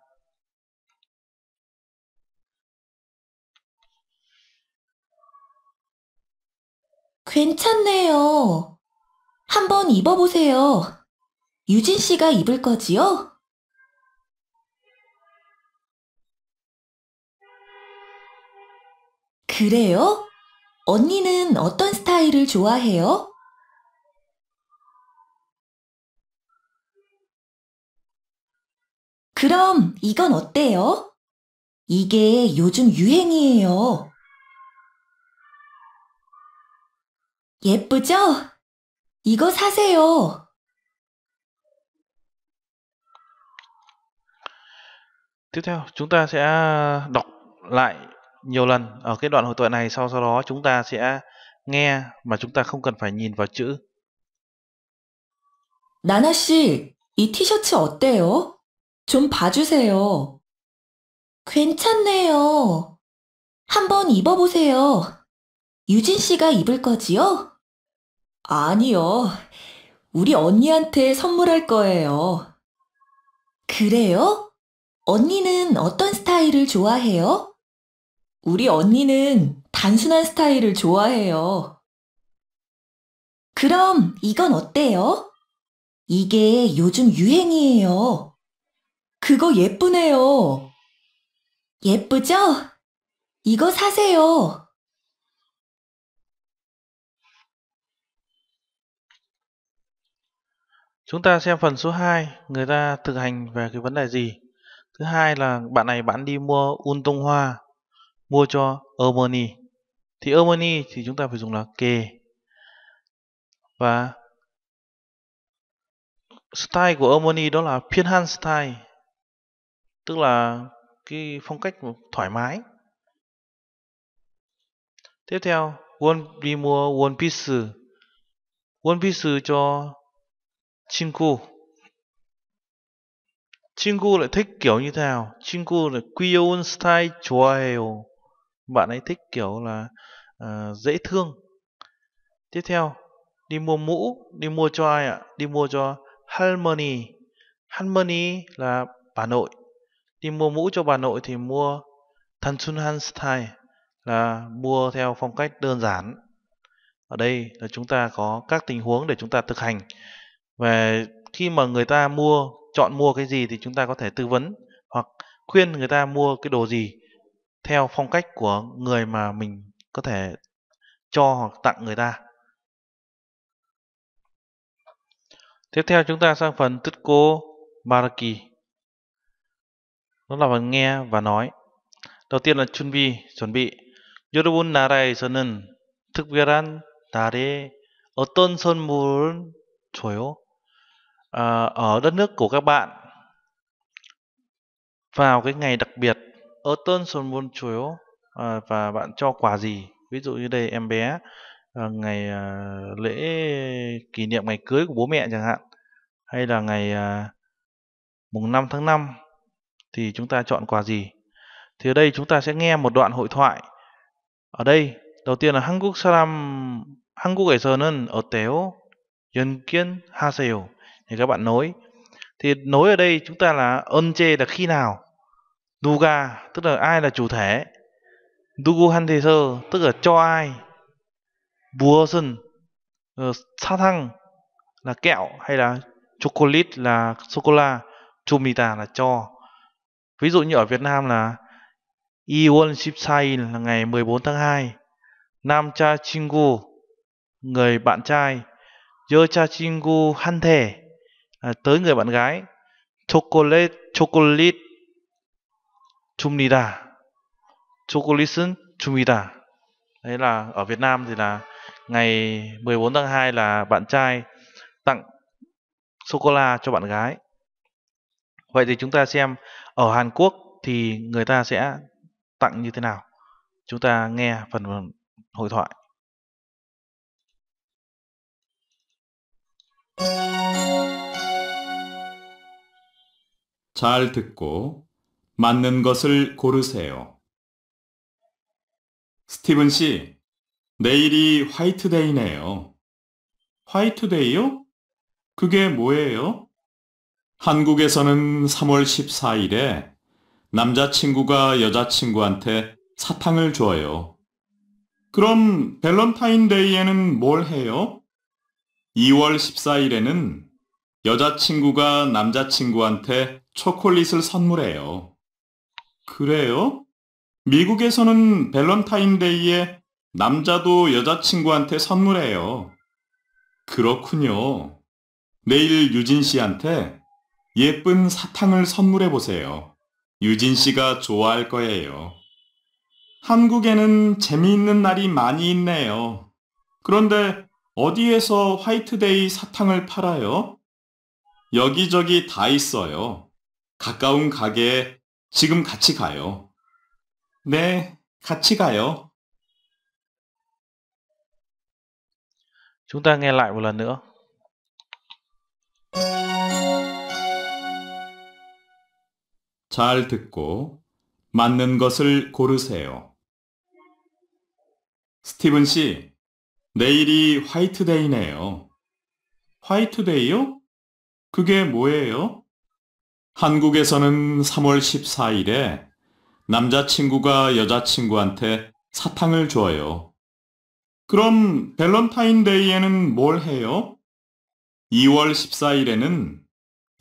괜찮네요. 한번 입어보세요. 유진 씨가 입을 거지요? 그래요? 언니는 어떤 스타일을 좋아해요? 그럼 이건 어때요? 이게 요즘 유행이에요. 예쁘죠? 이거 사세요. Tiếp theo chúng ta sẽ đọc lại nhiều lần ở cái đoạn hội thoại này sau sau đó chúng ta sẽ nghe mà chúng ta không cần phải nhìn vào chữ. 나나 씨, 이 티셔츠 어때요? 좀 봐주세요. 괜찮네요. 한번 입어보세요. 유진 씨가 입을 거지요? 아니요. 우리 언니한테 선물할 거예요. 그래요? 언니는 어떤 스타일을 좋아해요? 우리 언니는 단순한 스타일을 좋아해요. 그럼 이건 어때요? 이게 요즘 유행이에요. 그거 예쁘네요. 예쁘죠? 이거 사세요. Chúng ta xem phần số 2, người ta thực hành về cái vấn đề gì. Thứ hai là bạn này bạn đi mua Un Tông Hoa, mua cho Ermoni. Thì Ermoni thì chúng ta phải dùng là kề. Và style của Ermoni đó là phiên han style. Tức là cái phong cách thoải mái. Tiếp theo, One đi mua One Piece. One Piece cho Chingu, Chingu lại thích kiểu như thế nào? Chingu là Kuyun Style Chuaeo Bạn ấy thích kiểu là uh, dễ thương Tiếp theo Đi mua mũ Đi mua cho ai ạ? Đi mua cho Harmony Harmony là bà nội Đi mua mũ cho bà nội thì mua thần Tansunhan Style là mua theo phong cách đơn giản ở đây là chúng ta có các tình huống để chúng ta thực hành và khi mà người ta mua chọn mua cái gì thì chúng ta có thể tư vấn hoặc khuyên người ta mua cái đồ gì theo phong cách của người mà mình có thể cho hoặc tặng người ta. Tiếp theo chúng ta sang phần tích cô Maraki. Đó là phần nghe và nói. Đầu tiên là chuẩn bị, chuẩn bị. 여러분 나라에서는 특별한 날에 어떤 선물을 줘요? À, ở đất nước của các bạn vào cái ngày đặc biệt ở tôn sơn môn chúa à, và bạn cho quà gì ví dụ như đây em bé à, ngày lễ kỷ niệm ngày cưới của bố mẹ chẳng hạn hay là ngày mùng 5 tháng 5 thì chúng ta chọn quà gì thì ở đây chúng ta sẽ nghe một đoạn hội thoại ở đây đầu tiên là 한국 사람 한국에서는 어때요? 연기는 하세요 thì các bạn nối thì nối ở đây chúng ta là ơn chê là khi nào duga tức là ai là chủ thể duguhanteser tức là cho ai buosun ờ, sa thăng là kẹo hay là chocolate là sô cô la chumita là cho ví dụ như ở Việt Nam là Iwon Shipsai là ngày 14 tháng 2 Nam Cha Chingu người bạn trai Yo Cha Chingu Han Thể À, tới người bạn gái chocolate chocolate chumida chocolate chumida đấy là ở Việt Nam thì là ngày 14 tháng 2 là bạn trai tặng sô cô la cho bạn gái vậy thì chúng ta xem ở Hàn Quốc thì người ta sẽ tặng như thế nào chúng ta nghe phần hội thoại 잘 듣고 맞는 것을 고르세요. 스티븐 씨, 내일이 화이트데이네요. 화이트데이요? 그게 뭐예요? 한국에서는 3월 14일에 남자친구가 여자친구한테 사탕을 줘요. 그럼 밸런타인데이에는 뭘 해요? 2월 14일에는 여자친구가 남자친구한테 초콜릿을 선물해요. 그래요? 미국에서는 밸런타인데이에 남자도 여자친구한테 선물해요. 그렇군요. 내일 유진 씨한테 예쁜 사탕을 선물해 보세요. 유진 씨가 좋아할 거예요. 한국에는 재미있는 날이 많이 있네요. 그런데 어디에서 화이트데이 사탕을 팔아요? 여기저기 다 있어요. 가까운 가게에 지금 같이 가요. 네, 같이 가요. Chúng ta nghe lại một lần nữa. 잘 듣고 맞는 것을 고르세요. 스티븐 씨, 내일이 화이트데이네요. 화이트데이요? 그게 뭐예요? 한국에서는 3월 14일에 남자친구가 여자친구한테 사탕을 줘요. 그럼 밸런타인데이에는 뭘 해요? 2월 14일에는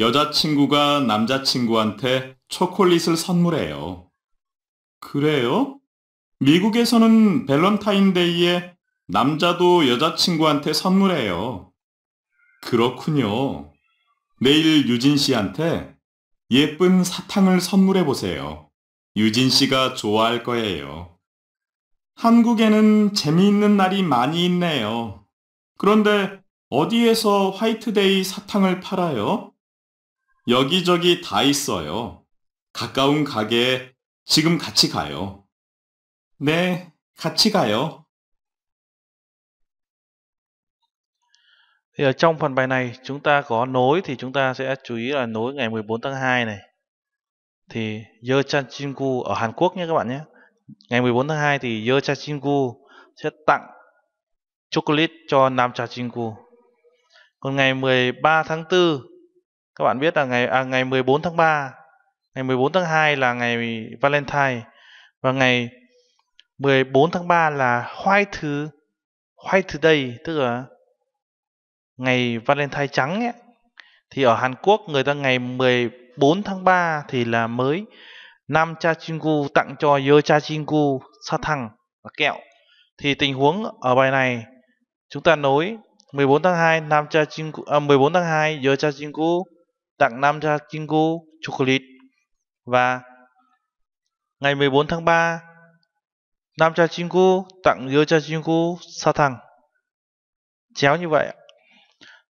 여자친구가 남자친구한테 초콜릿을 선물해요. 그래요? 미국에서는 밸런타인데이에 남자도 여자친구한테 선물해요. 그렇군요. 내일 유진 씨한테 예쁜 사탕을 선물해 보세요. 유진 씨가 좋아할 거예요. 한국에는 재미있는 날이 많이 있네요. 그런데 어디에서 화이트데이 사탕을 팔아요? 여기저기 다 있어요. 가까운 가게에 지금 같이 가요. 네, 같이 가요. Thì ở trong phần bài này chúng ta có nối thì chúng ta sẽ chú ý là nối ngày 14 tháng 2 này. Thì Yeochachinku ở Hàn Quốc nhé các bạn nhé. Ngày 14 tháng 2 thì Yeochachinku sẽ tặng chocolate cho Nam Chachinku. Còn ngày 13 tháng 4 các bạn biết là ngày à, ngày 14 tháng 3, ngày 14 tháng 2 là ngày Valentine và ngày 14 tháng 3 là White thứ thứ đây tức là ngày Valentine trắng ấy, thì ở Hàn Quốc người ta ngày 14 tháng 3 thì là mới Nam Cha Chingu tặng cho Yeo Cha Chingu sa thăng và kẹo. Thì tình huống ở bài này chúng ta nối 14 tháng 2 Nam Cha Chingu à, 14 tháng 2 Yeo Cha Chingu tặng Nam Cha Chingu chocolate và ngày 14 tháng 3 Nam Cha Chingu tặng Yeo Cha Chingu sa thăng. Chéo như vậy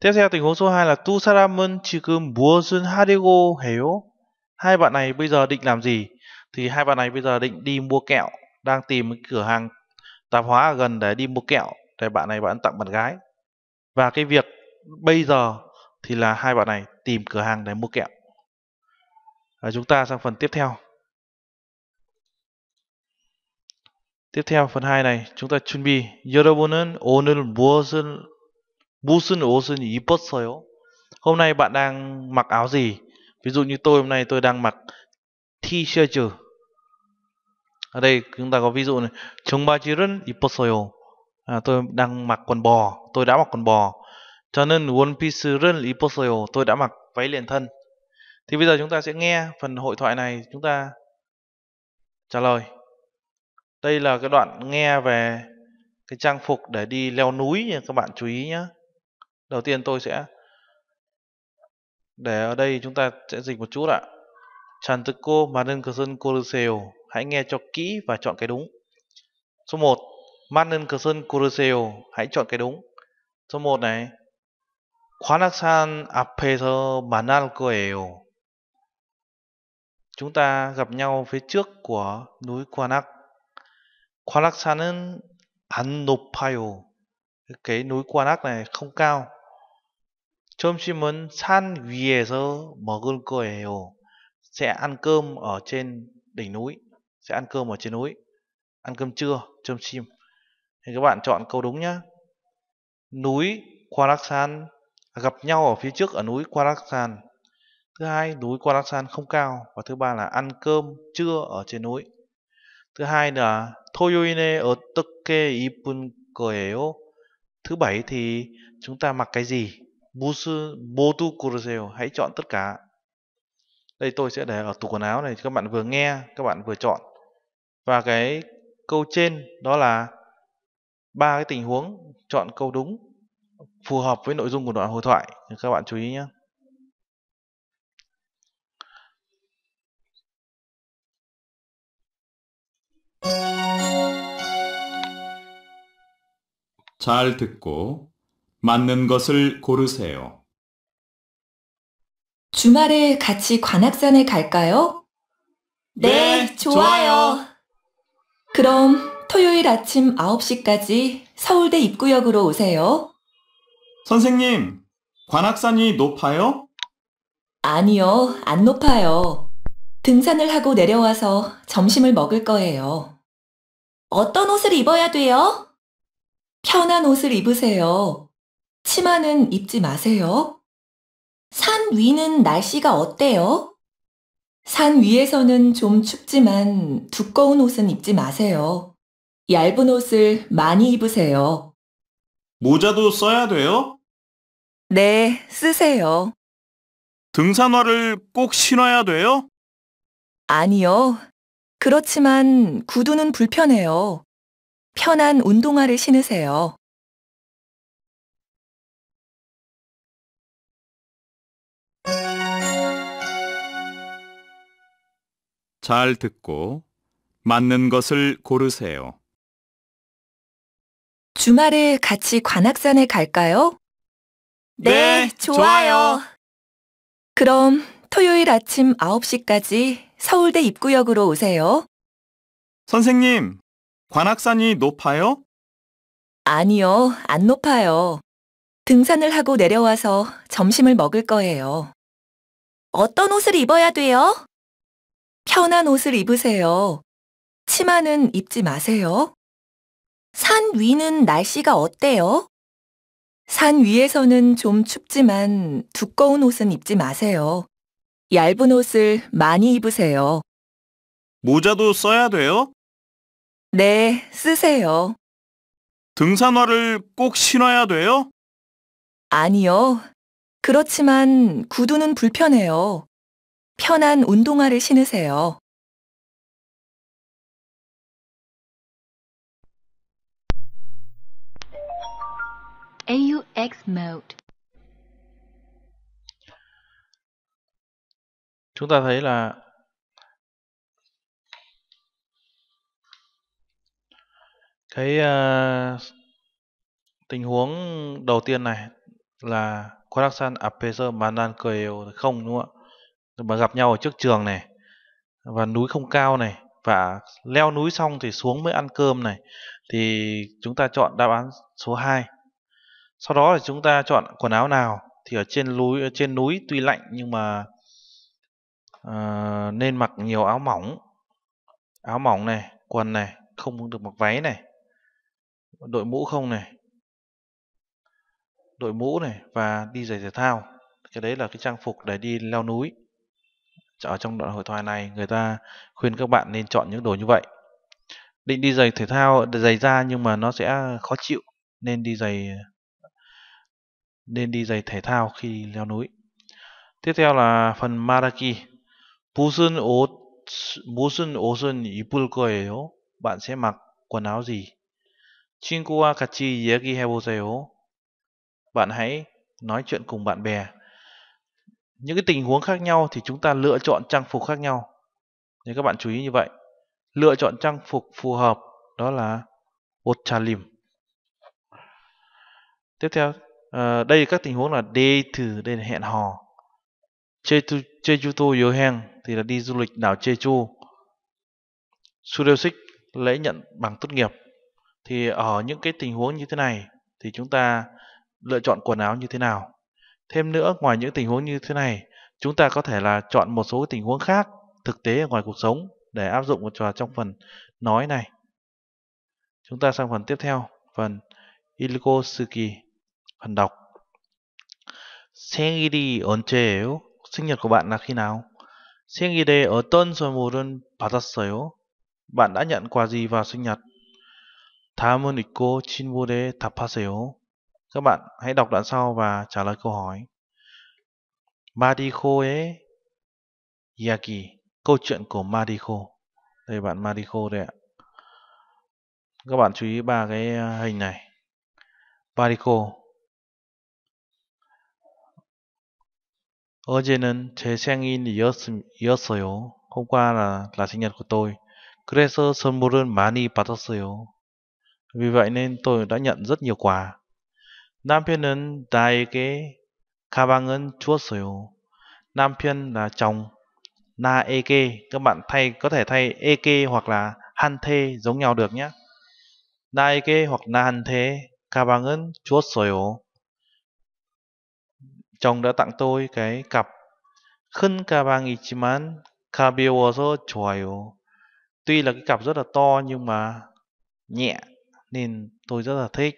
Tiếp theo tình huống số 2 là Tu Saramon 지금 무엇은 하려고 해요? Hai bạn này bây giờ định làm gì? Thì hai bạn này bây giờ định đi mua kẹo, đang tìm cái cửa hàng tạp hóa ở gần để đi mua kẹo để bạn này bạn tặng bạn gái. Và cái việc bây giờ thì là hai bạn này tìm cửa hàng để mua kẹo. Và chúng ta sang phần tiếp theo. Tiếp theo phần 2 này chúng ta chuẩn bị 여러분은 오늘 무엇을 무슨 옷은 입었어요? Hôm nay bạn đang mặc áo gì? Ví dụ như tôi hôm nay tôi đang mặc t-shirt. Ở đây chúng ta có ví dụ này. 정바 질은 입었어요. À, tôi đang mặc quần bò. Tôi đã mặc quần bò. 저는 원피스를 입었어요. Tôi đã mặc váy liền thân. Thì bây giờ chúng ta sẽ nghe phần hội thoại này chúng ta trả lời. Đây là cái đoạn nghe về cái trang phục để đi leo núi các bạn chú ý nhé đầu tiên tôi sẽ để ở đây chúng ta sẽ dịch một chút ạ Chantuko Manenkerson Coruseo hãy nghe cho kỹ và chọn cái đúng số 1 Manenkerson Coruseo hãy chọn cái đúng số 1 này Kwanaksan Apeso Manalkoeo chúng ta gặp nhau phía trước của núi Kwanak Kwanaksan은 안 높아요 cái núi Kwanak này không cao 점심은 산 위에서 먹을 거예요. Sẽ ăn cơm ở trên đỉnh núi. Sẽ ăn cơm ở trên núi. Ăn cơm trưa, Chôm chim. Thì các bạn chọn câu đúng nhá. Núi Kwaraksan à, gặp nhau ở phía trước ở núi Kwaraksan. Thứ hai, núi Kwaraksan không cao. Và thứ ba là ăn cơm trưa ở trên núi. Thứ hai là 토요일에 어떻게 입은 거예요? Thứ bảy thì chúng ta mặc cái gì? 무슨 모두 고르세요. Hãy chọn tất cả. Đây tôi sẽ để ở tủ quần áo này các bạn vừa nghe, các bạn vừa chọn. Và cái câu trên đó là ba cái tình huống chọn câu đúng phù hợp với nội dung của đoạn hội thoại. Các bạn chú ý nhé. 잘 듣고 맞는 것을 고르세요. 주말에 같이 관악산에 갈까요? 네, 네 좋아요. 그럼 토요일 아침 9시까지 서울대 입구역으로 오세요. 선생님, 관악산이 높아요? 아니요, 안 높아요. 등산을 하고 내려와서 점심을 먹을 거예요. 어떤 옷을 입어야 돼요? 편한 옷을 입으세요. 치마는 입지 마세요. 산 위는 날씨가 어때요? 산 위에서는 좀 춥지만 두꺼운 옷은 입지 마세요. 얇은 옷을 많이 입으세요. 모자도 써야 돼요? 네, 쓰세요. 등산화를 꼭 신어야 돼요? 아니요. 그렇지만 구두는 불편해요. 편한 운동화를 신으세요. 잘 듣고 맞는 것을 고르세요. 주말에 같이 관악산에 갈까요? 네, 네 좋아요. 그럼 토요일 아침 9시까지 서울대 입구역으로 오세요. 선생님, 관악산이 높아요? 아니요, 안 높아요. 등산을 하고 내려와서 점심을 먹을 거예요. 어떤 옷을 입어야 돼요? 편한 옷을 입으세요. 치마는 입지 마세요. 산 위는 날씨가 어때요? 산 위에서는 좀 춥지만 두꺼운 옷은 입지 마세요. 얇은 옷을 많이 입으세요. 모자도 써야 돼요? 네, 쓰세요. 등산화를 꼭 신어야 돼요? 아니요, 그렇지만 구두는 불편해요. 편한 운동화를 신으세요. AUX mode. Chúng ta thấy là cái uh, tình huống đầu tiên này là Khoraksan Apeser Manan Keo không đúng không ạ? Mà gặp nhau ở trước trường này và núi không cao này và leo núi xong thì xuống mới ăn cơm này thì chúng ta chọn đáp án số 2. Sau đó là chúng ta chọn quần áo nào thì ở trên núi trên núi tuy lạnh nhưng mà uh, nên mặc nhiều áo mỏng. Áo mỏng này, quần này, không được mặc váy này. Đội mũ không này, đội mũ này và đi giày thể thao cái đấy là cái trang phục để đi leo núi ở trong đoạn hội thoại này người ta khuyên các bạn nên chọn những đồ như vậy định đi giày thể thao giày da nhưng mà nó sẽ khó chịu nên đi giày nên đi giày thể thao khi leo núi tiếp theo là phần maraki Busun 옷 Busun 옷은 입을 거예요 bạn sẽ mặc quần áo gì 친구와 kachi 이야기해 보세요 bạn hãy nói chuyện cùng bạn bè. Những cái tình huống khác nhau thì chúng ta lựa chọn trang phục khác nhau. Nên các bạn chú ý như vậy. Lựa chọn trang phục phù hợp đó là trà ochalim. Tiếp theo, ờ, đây là các tình huống là date, đây là hẹn hò. Jeju Jejuto Yoheng thì là đi du lịch đảo Jeju. Sudeosik lễ nhận bằng tốt nghiệp. Thì ở những cái tình huống như thế này thì chúng ta lựa chọn quần áo như thế nào. Thêm nữa, ngoài những tình huống như thế này, chúng ta có thể là chọn một số tình huống khác thực tế ở ngoài cuộc sống để áp dụng vào trong phần nói này. Chúng ta sang phần tiếp theo, phần Ilgosuki, phần đọc. 생일이 언제예요? 생일 của bạn là khi nào? ở 생일에 어떤 선물은 받았어요? Bạn đã nhận quà gì vào sinh nhật? 다음은 있고 질문에 답하세요. Các bạn hãy đọc đoạn sau và trả lời câu hỏi. Mariko e Yaki, câu chuyện của Madiko. Đây bạn Madiko đây ạ. Các bạn chú ý ba cái à, hình này. Madiko. Mariko. 어제는 제 생일이었어요. Hôm qua là là sinh nhật của tôi. 그래서 선물을 Mani 받았어요. Vì vậy nên tôi đã nhận rất nhiều quà. 남편은 나에게 가방은 주었어요. 남편 là chồng. Naege các bạn thay có thể thay ege hoặc là 한테 giống nhau được nhé. Naege hoặc 나한테 가방은 주었어요. Chồng đã tặng tôi cái cặp 큰 가방이지만 가벼워서 좋아요. Tuy là cái cặp rất là to nhưng mà nhẹ nên tôi rất là thích.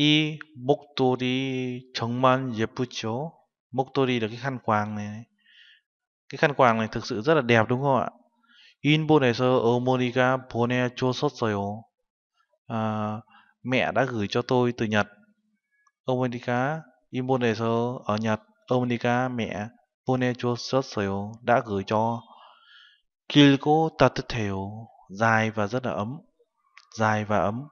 이 목도리 정말 예쁘죠? 목도리 được cái khăn quàng này. Cái khăn quàng này thực sự rất là đẹp đúng không ạ? 인본에서 어머니가 보내줬었어요. À, mẹ đã gửi cho tôi từ Nhật. 어머니가 일본에서 ở Nhật. 어머니가 mẹ 보내줬었어요. đã gửi cho. 길고 따뜻해요. dài và rất là ấm. dài và ấm.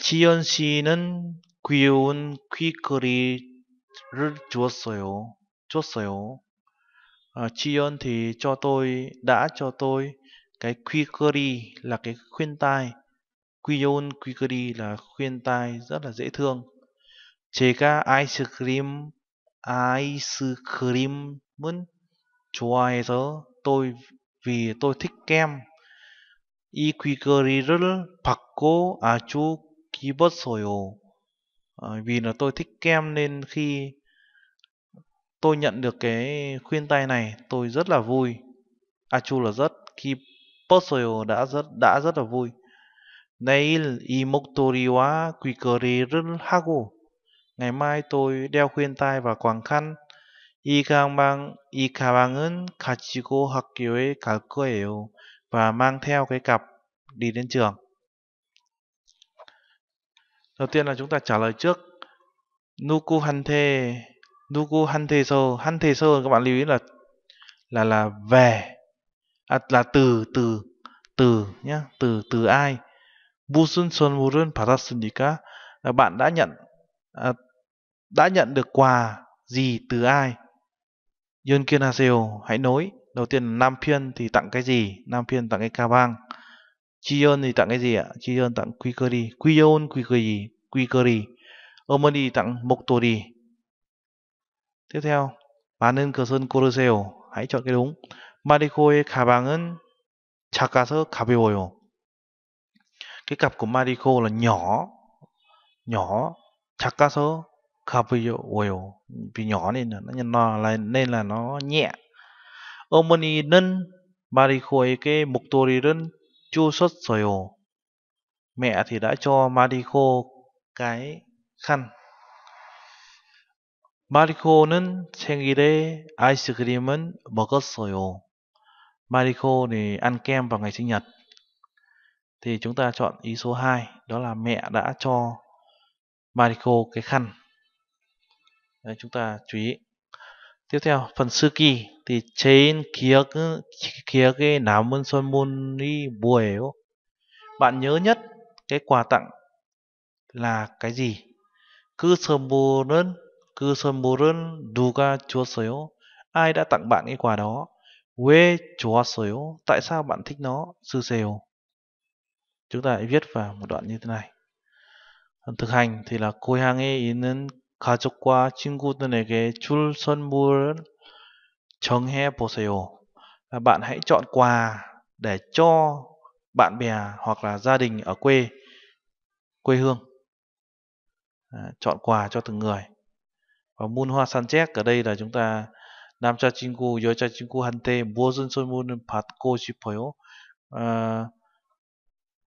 지연 씨는 귀여운 quickly를 주었어요. 줬어요. À, Chion thì cho tôi đã cho tôi cái quickly là cái khuyên tai. Quyôn quickly là khuyên tai rất là dễ thương. 제가 아이스크림 아이스크림은 좋아해서 tôi vì tôi thích kem. 이 quickly를 받고 아주 keyboard sồi ồ à, vì là tôi thích kem nên khi tôi nhận được cái khuyên tay này tôi rất là vui à là rất khi sồi đã rất đã rất là vui Nail imoktori wa kuikori hago Ngày mai tôi đeo khuyên tai và quàng khăn 이 가방, 이 가방은 가지고 학교에 갈 거예요. và mang theo cái cặp đi đến trường. Đầu tiên là chúng ta trả lời trước Nuku Hante Nuku Hante So Hante So các bạn lưu ý là là là về à, là từ từ từ nhá từ từ ai Busun Son Murun Parasunika là bạn đã nhận à, đã nhận được quà gì từ ai Yonkin Haseo hãy nối đầu tiên là Nam Phiên thì tặng cái gì Nam Phiên tặng cái ca bang ơn thì tặng cái gì ạ? ơn tặng quy Quy quy cơ cơ đi. ơn Quickery. Quion Quickery. Quickery. Omoni tặng đi. Tiếp theo, 많은 것은 고르세요. Hãy chọn cái đúng. Mariko의 가방은 bì 가벼워요. Cái cặp của Mariko là nhỏ, nhỏ, cá 작아서 가벼워요. Vì nhỏ nên là nó nhỏ nên là nó nhẹ. Mariko cái 어머니는 마리코에게 목도리를 chu xuất rồi ồ mẹ thì đã cho Mariko cái khăn Mariko sinh 마리코는 생일에 아이스크림은 먹었어요. Mariko thì ăn kem vào ngày sinh nhật. Thì chúng ta chọn ý số 2, đó là mẹ đã cho Mariko cái khăn. Đấy, chúng ta chú ý tiếp theo phần sư kỳ thì trên kia kia cái nám môn son môn đi buổi bạn nhớ nhất cái quà tặng là cái gì cứ sơn bù rơn cứ sơn bù rơn đủ ca chúa sớm ai đã tặng bạn cái quà đó quê chúa sớm tại sao bạn thích nó sư sều chúng ta hãy viết vào một đoạn như thế này thực hành thì là cô hàng ấy nên 가족과 친구들에게 줄 선물을 정해 보세요. Bạn hãy chọn quà để cho bạn bè hoặc là gia đình ở quê quê hương. À, chọn quà cho từng người. Và 문화 산책 ở đây là chúng ta Nam cha 남자친구, 여자친구한테 무슨 선물을 받고 싶어요? À,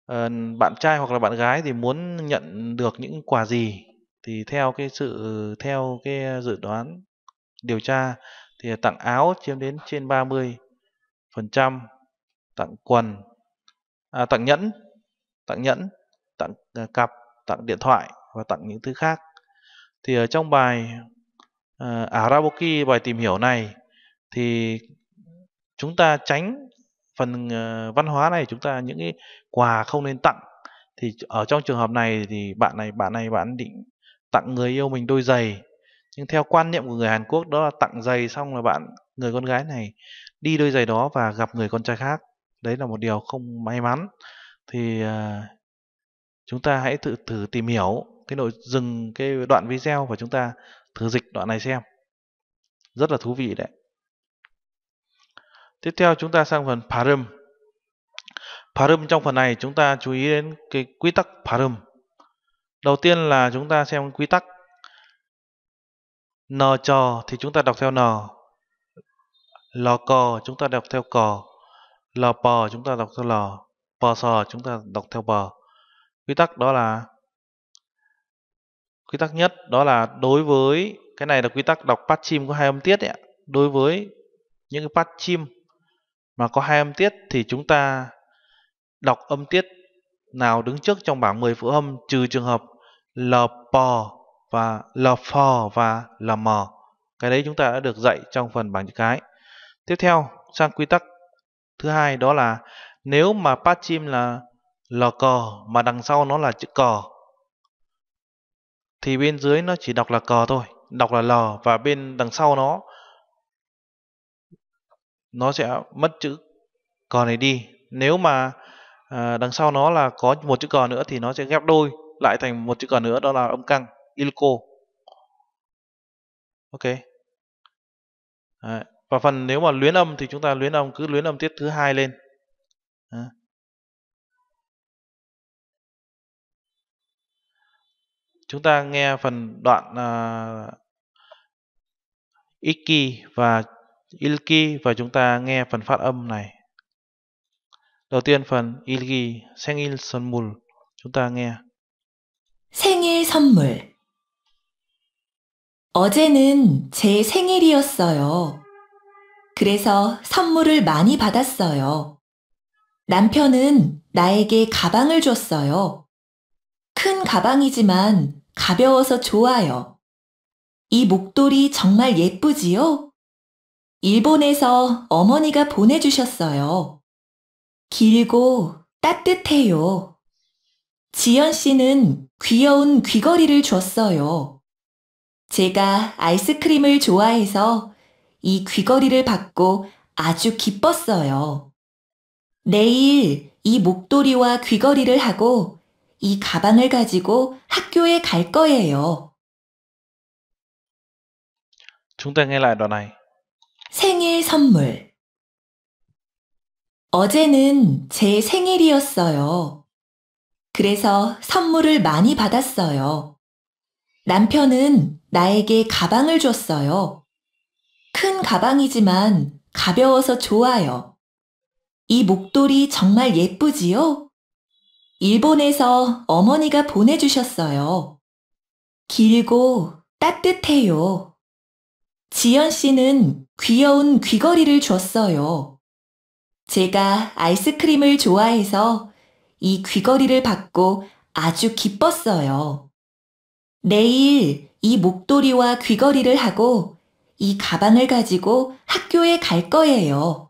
à, bạn trai hoặc là bạn gái thì muốn nhận được những quà gì thì theo cái sự theo cái à, dự đoán điều tra thì tặng áo chiếm đến trên 30 phần trăm tặng quần à, tặng nhẫn tặng nhẫn tặng à, cặp tặng điện thoại và tặng những thứ khác thì ở trong bài uh, Araboki bài tìm hiểu này thì chúng ta tránh phần uh, văn hóa này chúng ta những cái quà không nên tặng thì ở trong trường hợp này thì bạn này bạn này bạn định tặng người yêu mình đôi giày nhưng theo quan niệm của người Hàn Quốc đó là tặng giày xong là bạn người con gái này đi đôi giày đó và gặp người con trai khác đấy là một điều không may mắn thì à, chúng ta hãy tự thử tìm hiểu cái nội dừng cái đoạn video và chúng ta thử dịch đoạn này xem rất là thú vị đấy tiếp theo chúng ta sang phần parum parum trong phần này chúng ta chú ý đến cái quy tắc parum đầu tiên là chúng ta xem quy tắc n trò thì chúng ta đọc theo n lò cò chúng ta đọc theo cò lò pò chúng ta đọc theo l pò sò chúng ta đọc theo bò quy tắc đó là quy tắc nhất đó là đối với cái này là quy tắc đọc phát chim có hai âm tiết ấy. đối với những cái phát chim mà có hai âm tiết thì chúng ta đọc âm tiết nào đứng trước trong bảng 10 phụ âm trừ trường hợp lờ pò và lờ phò và lờ mò. Cái đấy chúng ta đã được dạy trong phần bảng chữ cái. Tiếp theo sang quy tắc thứ hai đó là nếu mà pát chim là lờ cò mà đằng sau nó là chữ cò thì bên dưới nó chỉ đọc là cò thôi, đọc là lờ và bên đằng sau nó nó sẽ mất chữ cò này đi. Nếu mà à, đằng sau nó là có một chữ cò nữa thì nó sẽ ghép đôi lại thành một chữ cờ nữa đó là âm căng ilco ok Đấy. và phần nếu mà luyến âm thì chúng ta luyến âm cứ luyến âm tiết thứ hai lên Đấy. chúng ta nghe phần đoạn uh, Iki và Ilki và chúng ta nghe phần phát âm này. Đầu tiên phần Ilgi, Sengil, Sonmul chúng ta nghe. 생일 선물 어제는 제 생일이었어요. 그래서 선물을 많이 받았어요. 남편은 나에게 가방을 줬어요. 큰 가방이지만 가벼워서 좋아요. 이 목도리 정말 예쁘지요? 일본에서 어머니가 보내주셨어요. 길고 따뜻해요. 지연 씨는 귀여운 귀걸이를 줬어요. 제가 아이스크림을 좋아해서 이 귀걸이를 받고 아주 기뻤어요. 내일 이 목도리와 귀걸이를 하고 이 가방을 가지고 학교에 갈 거예요. Chúng ta nghe lại đoạn này. 생일 선물. 어제는 제 생일이었어요. 그래서 선물을 많이 받았어요. 남편은 나에게 가방을 줬어요. 큰 가방이지만 가벼워서 좋아요. 이 목도리 정말 예쁘지요? 일본에서 어머니가 보내주셨어요. 길고 따뜻해요. 지연 씨는 귀여운 귀걸이를 줬어요. 제가 아이스크림을 좋아해서 이 귀걸이를 받고 아주 기뻤어요. 내일 이 목도리와 귀걸이를 하고 이 가방을 가지고 학교에 갈 거예요.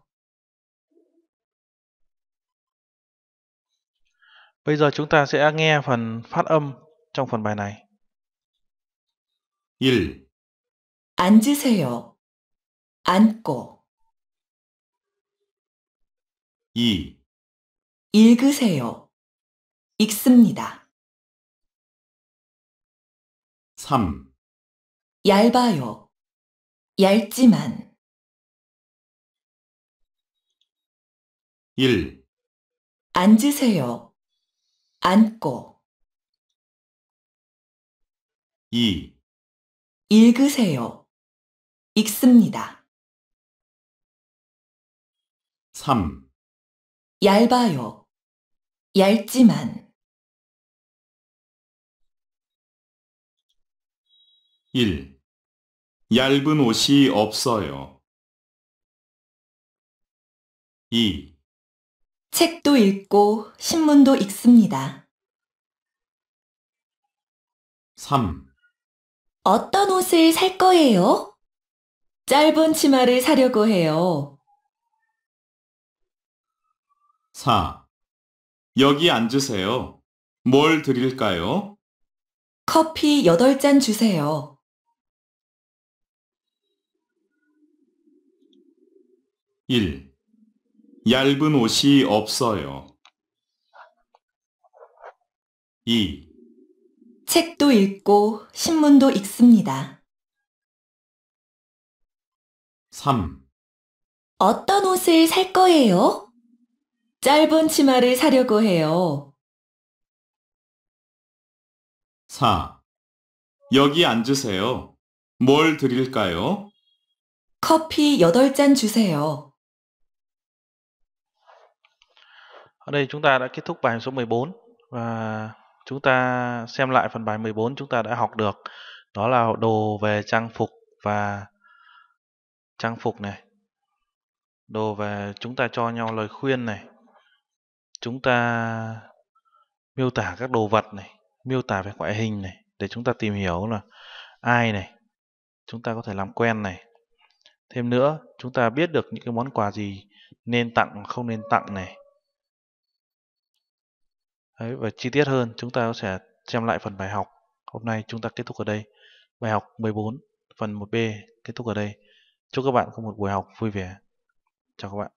b â chúng ta sẽ nghe phần phát âm trong phần bài này. 1. 앉으세요. 앉고 2. 읽으세요. 읽습니다. 3. 얇아요. 얇지만 1. 앉으세요. 앉고 2. 읽으세요. 읽습니다. 3. 얇아요. 얇지만 1. 얇은 옷이 없어요. 2. 책도 읽고 신문도 읽습니다. 3. 어떤 옷을 살 거예요? 짧은 치마를 사려고 해요. 4. 여기 앉으세요. 뭘 드릴까요? 커피 8잔 주세요. 일 얇은 옷이 없어요. 이 책도 읽고 신문도 읽습니다. 3. 어떤 옷을 살 거예요? 짧은 치마를 사려고 해요. 4. 여기 앉으세요. 뭘 드릴까요? 커피 8잔 주세요. Ở đây chúng ta đã kết thúc bài số 14 và chúng ta xem lại phần bài 14 chúng ta đã học được đó là đồ về trang phục và trang phục này đồ về chúng ta cho nhau lời khuyên này chúng ta miêu tả các đồ vật này miêu tả về ngoại hình này để chúng ta tìm hiểu là ai này chúng ta có thể làm quen này thêm nữa chúng ta biết được những cái món quà gì nên tặng không nên tặng này Đấy, và chi tiết hơn chúng ta sẽ xem lại phần bài học hôm nay chúng ta kết thúc ở đây bài học 14 phần 1b kết thúc ở đây chúc các bạn có một buổi học vui vẻ chào các bạn